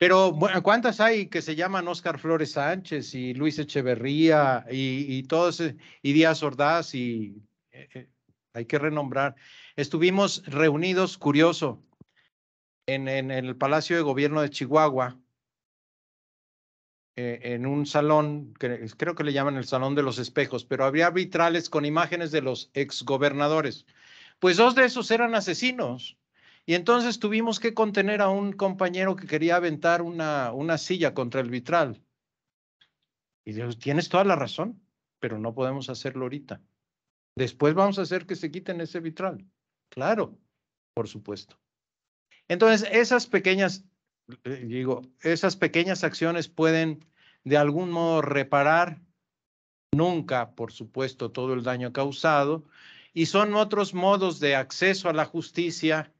pero ¿cuántas hay que se llaman Oscar Flores Sánchez y Luis Echeverría y, todos eh, y Díaz Ordaz y eh, eh, hay que renombrar? Estuvimos reunidos, curioso, en, en, el Palacio de Gobierno de Chihuahua, en un salón que creo que le llaman el Salón de los Espejos, pero había vitrales con imágenes de los exgobernadores. Pues dos de esos eran asesinos y entonces tuvimos que contener a un compañero que quería aventar una, una silla contra el vitral. Y Dios, tienes toda la razón, pero no podemos hacerlo ahorita. Después vamos a hacer que se quiten ese vitral. Claro, por supuesto. Entonces, esas pequeñas, eh, digo, esas pequeñas acciones pueden de algún modo reparar nunca, por supuesto, todo el daño causado, y son otros modos de acceso a la justicia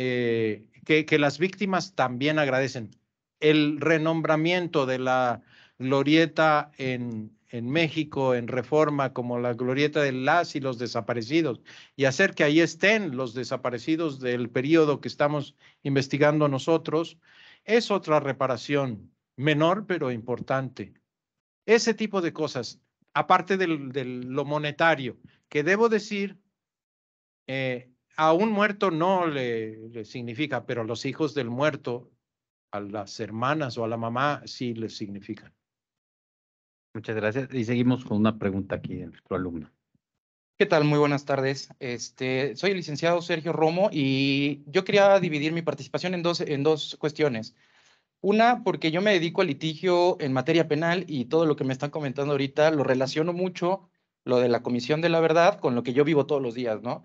eh, que, las víctimas también agradecen. El renombramiento de la glorieta en, en México, en Reforma, como la glorieta de las y los desaparecidos, y hacer que ahí estén los desaparecidos del periodo que estamos investigando nosotros, es otra reparación menor pero importante. Ese tipo de cosas, aparte de lo monetario, que debo decir, eh, a un muerto no le, significa, pero a los hijos del muerto, a las hermanas o a la mamá, sí les significa. Muchas gracias. Y seguimos con una pregunta aquí de nuestro alumno. ¿Qué tal? Muy buenas tardes. Este, soy el licenciado Sergio Romo y yo quería dividir mi participación en dos, en dos cuestiones. Una, porque yo me dedico a litigio en materia penal y todo lo que me están comentando ahorita lo relaciono mucho, lo de la Comisión de la Verdad, con lo que yo vivo todos los días, ¿no?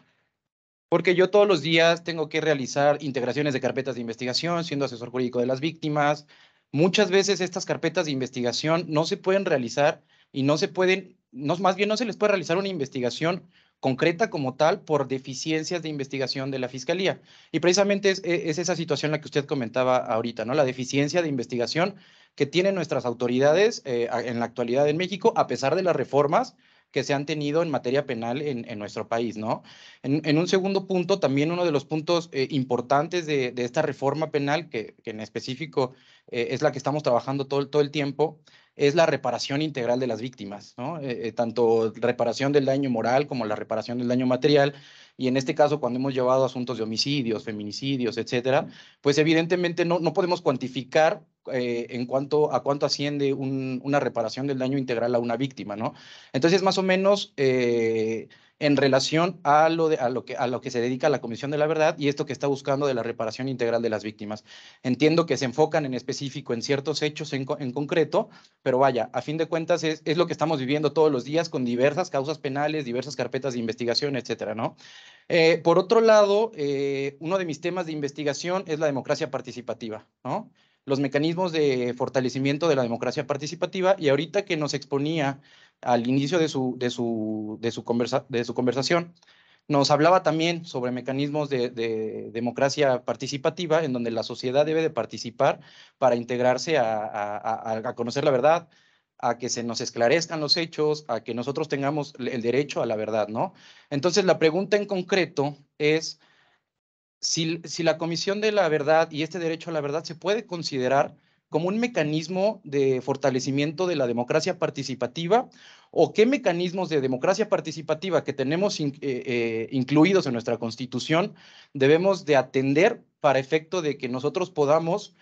porque yo todos los días tengo que realizar integraciones de carpetas de investigación, siendo asesor jurídico de las víctimas. Muchas veces estas carpetas de investigación no se pueden realizar y no se pueden, no, más bien no se les puede realizar una investigación concreta como tal por deficiencias de investigación de la Fiscalía. Y precisamente es, e, esa situación la que usted comentaba ahorita, ¿no? La deficiencia de investigación que tienen nuestras autoridades eh, en la actualidad en México, a pesar de las reformas que se han tenido en materia penal en, nuestro país, ¿no? En, un segundo punto, también uno de los puntos eh, importantes de, esta reforma penal, que, en específico eh, es la que estamos trabajando todo, el tiempo, es la reparación integral de las víctimas, ¿no? Eh, tanto reparación del daño moral como la reparación del daño material. Y en este caso, cuando hemos llevado asuntos de homicidios, feminicidios, etcétera, pues evidentemente no, no podemos cuantificar eh, en cuanto a cuánto asciende una reparación del daño integral a una víctima, ¿no? Entonces, más o menos eh, en relación a lo, que, a lo que se dedica la Comisión de la Verdad y esto que está buscando de la reparación integral de las víctimas. Entiendo que se enfocan en específico en ciertos hechos en, en concreto, pero vaya, a fin de cuentas es, lo que estamos viviendo todos los días con diversas causas penales, diversas carpetas de investigación, etcétera, ¿no? Eh, por otro lado, uno de mis temas de investigación es la democracia participativa, ¿no? los mecanismos de fortalecimiento de la democracia participativa y ahorita que nos exponía al inicio de su, de su, de su, de su conversación, nos hablaba también sobre mecanismos de, democracia participativa, en donde la sociedad debe de participar para integrarse a, a, conocer la verdad, a que se nos esclarezcan los hechos, a que nosotros tengamos el derecho a la verdad, ¿no? Entonces, la pregunta en concreto es, si, la Comisión de la Verdad y este derecho a la verdad se puede considerar como un mecanismo de fortalecimiento de la democracia participativa o qué mecanismos de democracia participativa que tenemos eh, eh, incluidos en nuestra Constitución debemos de atender para efecto de que nosotros podamos,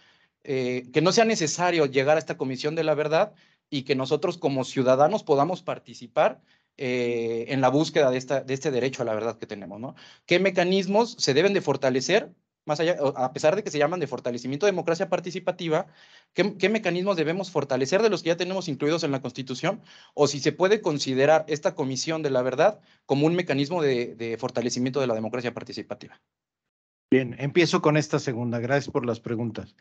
eh, que no sea necesario llegar a esta Comisión de la Verdad y que nosotros como ciudadanos podamos participar eh, en la búsqueda de, esta, de este derecho a la verdad que tenemos, ¿no? ¿Qué mecanismos se deben de fortalecer más allá, a pesar de que se llaman de fortalecimiento de democracia participativa, ¿qué, mecanismos debemos fortalecer de los que ya tenemos incluidos en la Constitución? O si se puede considerar esta comisión de la verdad como un mecanismo de fortalecimiento de la democracia participativa. Bien, empiezo con esta segunda. Gracias por las preguntas.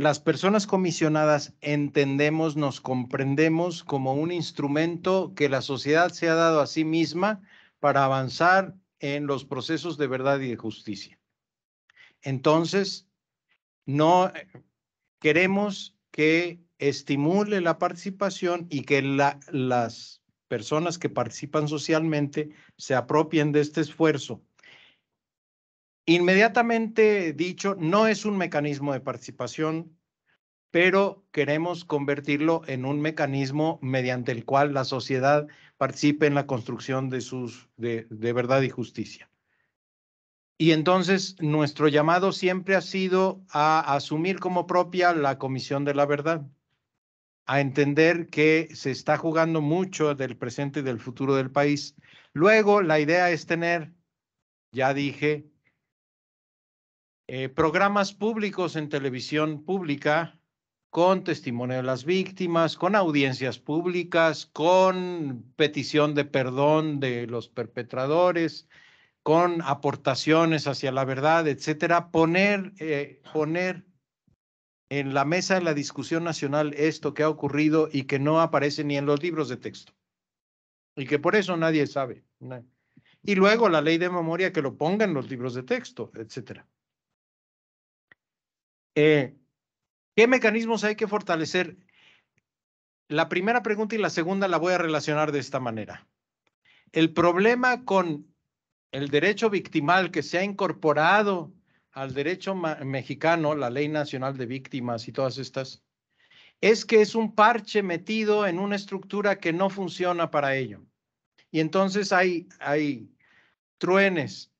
Las personas comisionadas entendemos, nos comprendemos como un instrumento que la sociedad se ha dado a sí misma para avanzar en los procesos de verdad y de justicia. Entonces, no eh, queremos que estimule la participación y que las personas que participan socialmente se apropien de este esfuerzo Inmediatamente dicho, no es un mecanismo de participación, pero queremos convertirlo en un mecanismo mediante el cual la sociedad participe en la construcción de, sus, de, verdad y justicia. Y entonces nuestro llamado siempre ha sido a asumir como propia la Comisión de la Verdad, a entender que se está jugando mucho del presente y del futuro del país. Luego, la idea es tener, ya dije, eh, programas públicos en televisión pública con testimonio de las víctimas, con audiencias públicas, con petición de perdón de los perpetradores, con aportaciones hacia la verdad, etcétera, poner, eh, poner en la mesa de la discusión nacional esto que ha ocurrido y que no aparece ni en los libros de texto y que por eso nadie sabe. Y luego la ley de memoria que lo ponga en los libros de texto, etcétera. Eh, ¿Qué mecanismos hay que fortalecer? La primera pregunta y la segunda la voy a relacionar de esta manera. El problema con el derecho victimal que se ha incorporado al derecho mexicano, la Ley Nacional de Víctimas y todas estas, es que es un parche metido en una estructura que no funciona para ello. Y entonces hay, hay truenes.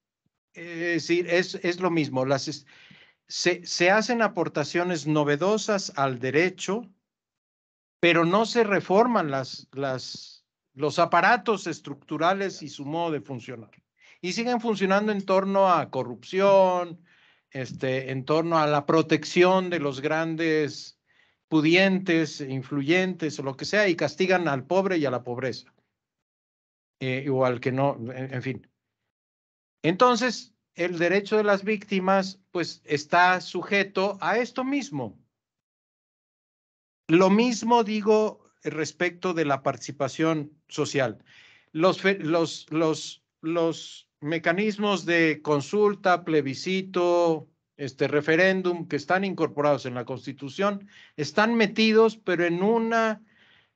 Es decir, es, es lo mismo. Las, se, hacen aportaciones novedosas al derecho, pero no se reforman los aparatos estructurales y su modo de funcionar. Y siguen funcionando en torno a corrupción, este, en torno a la protección de los grandes pudientes, influyentes o lo que sea, y castigan al pobre y a la pobreza. Eh, o al que no, en fin. Entonces, el derecho de las víctimas pues está sujeto a esto mismo. Lo mismo digo respecto de la participación social. Los, los, los, mecanismos de consulta, plebiscito, este referéndum que están incorporados en la Constitución están metidos pero en una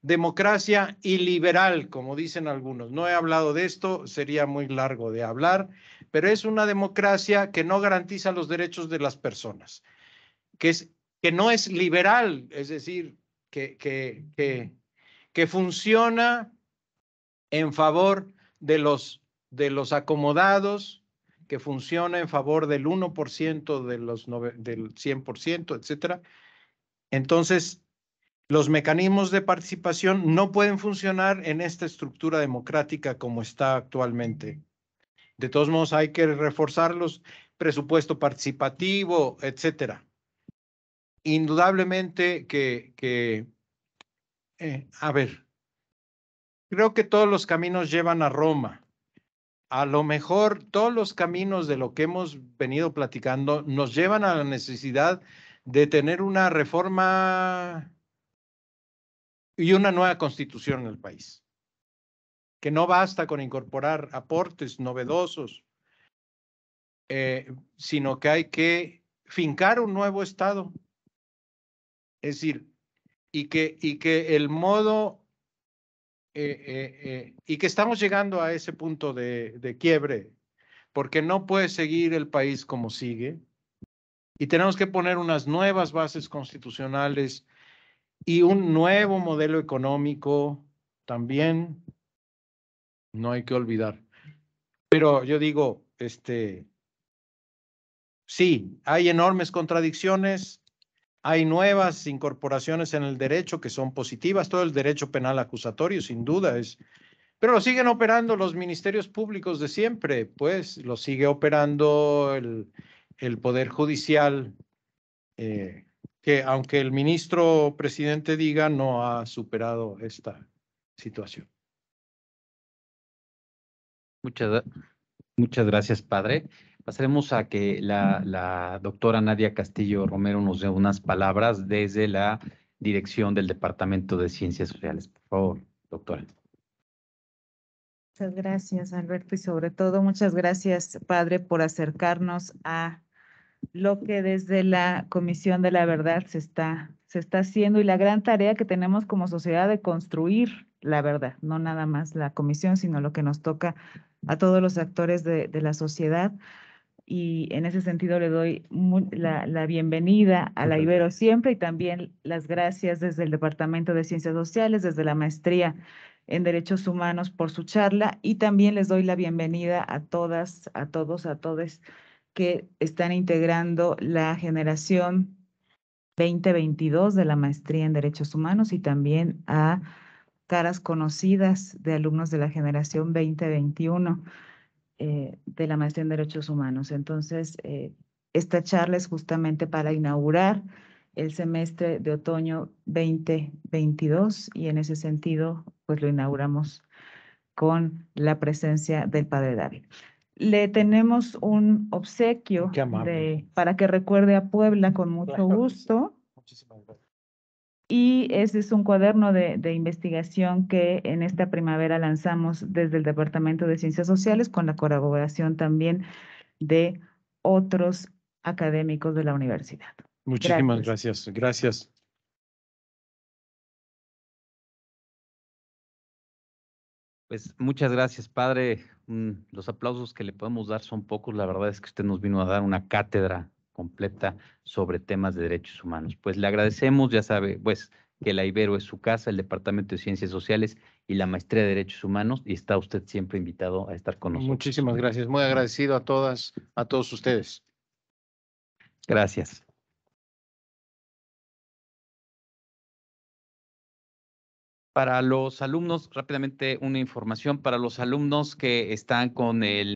democracia y liberal, como dicen algunos. No he hablado de esto, sería muy largo de hablar, pero es una democracia que no garantiza los derechos de las personas, que, es, que no es liberal, es decir, que, que, funciona en favor de los, de los acomodados, que funciona en favor del 1%, de los del 100%, etcétera. Entonces, los mecanismos de participación no pueden funcionar en esta estructura democrática como está actualmente. De todos modos, hay que reforzarlos, presupuesto participativo, etcétera. Indudablemente que, eh, a ver, creo que todos los caminos llevan a Roma. A lo mejor todos los caminos de lo que hemos venido platicando nos llevan a la necesidad de tener una reforma y una nueva constitución en el país. Que no basta con incorporar aportes novedosos, eh, sino que hay que fincar un nuevo Estado. Es decir, y que, y que el modo, eh, eh, y que estamos llegando a ese punto de quiebre, porque no puede seguir el país como sigue, y tenemos que poner unas nuevas bases constitucionales y un nuevo modelo económico también, no hay que olvidar. Pero yo digo, este, sí, hay enormes contradicciones, hay nuevas incorporaciones en el derecho que son positivas, todo el derecho penal acusatorio, sin duda, es, pero lo siguen operando los ministerios públicos de siempre, pues lo sigue operando el, el Poder Judicial. Eh, que aunque el ministro presidente diga, no ha superado esta situación. Muchas, muchas gracias, padre. Pasaremos a que la, la, doctora Nadia Castillo Romero nos dé unas palabras desde la dirección del Departamento de Ciencias Sociales. Por favor, doctora. Muchas gracias, Alberto, y sobre todo muchas gracias, padre, por acercarnos a lo que desde la Comisión de la Verdad se está, se está haciendo y la gran tarea que tenemos como sociedad de construir la verdad, no nada más la comisión, sino lo que nos toca a todos los actores de, la sociedad. Y en ese sentido le doy la, bienvenida a la Ibero siempre y también las gracias desde el Departamento de Ciencias Sociales, desde la Maestría en Derechos Humanos por su charla y también les doy la bienvenida a todas, a todos, a todos que están integrando la generación 2022 de la maestría en Derechos Humanos y también a caras conocidas de alumnos de la generación 2021 eh, de la maestría en Derechos Humanos. Entonces, eh, esta charla es justamente para inaugurar el semestre de otoño 2022 y en ese sentido, pues lo inauguramos con la presencia del padre David le tenemos un obsequio para que recuerde a Puebla con mucho gusto. Muchísimas gracias. Y ese es un cuaderno de, de, investigación que en esta primavera lanzamos desde el Departamento de Ciencias Sociales con la colaboración también de otros académicos de la universidad. Muchísimas gracias. gracias. Pues muchas gracias, padre Mm, los aplausos que le podemos dar son pocos. La verdad es que usted nos vino a dar una cátedra completa sobre temas de derechos humanos. Pues le agradecemos, ya sabe, pues que la Ibero es su casa, el Departamento de Ciencias Sociales y la Maestría de Derechos Humanos, y está usted siempre invitado a estar con nosotros. Muchísimas gracias, muy agradecido a todas, a todos ustedes. Gracias. Para los alumnos, rápidamente una información para los alumnos que están con el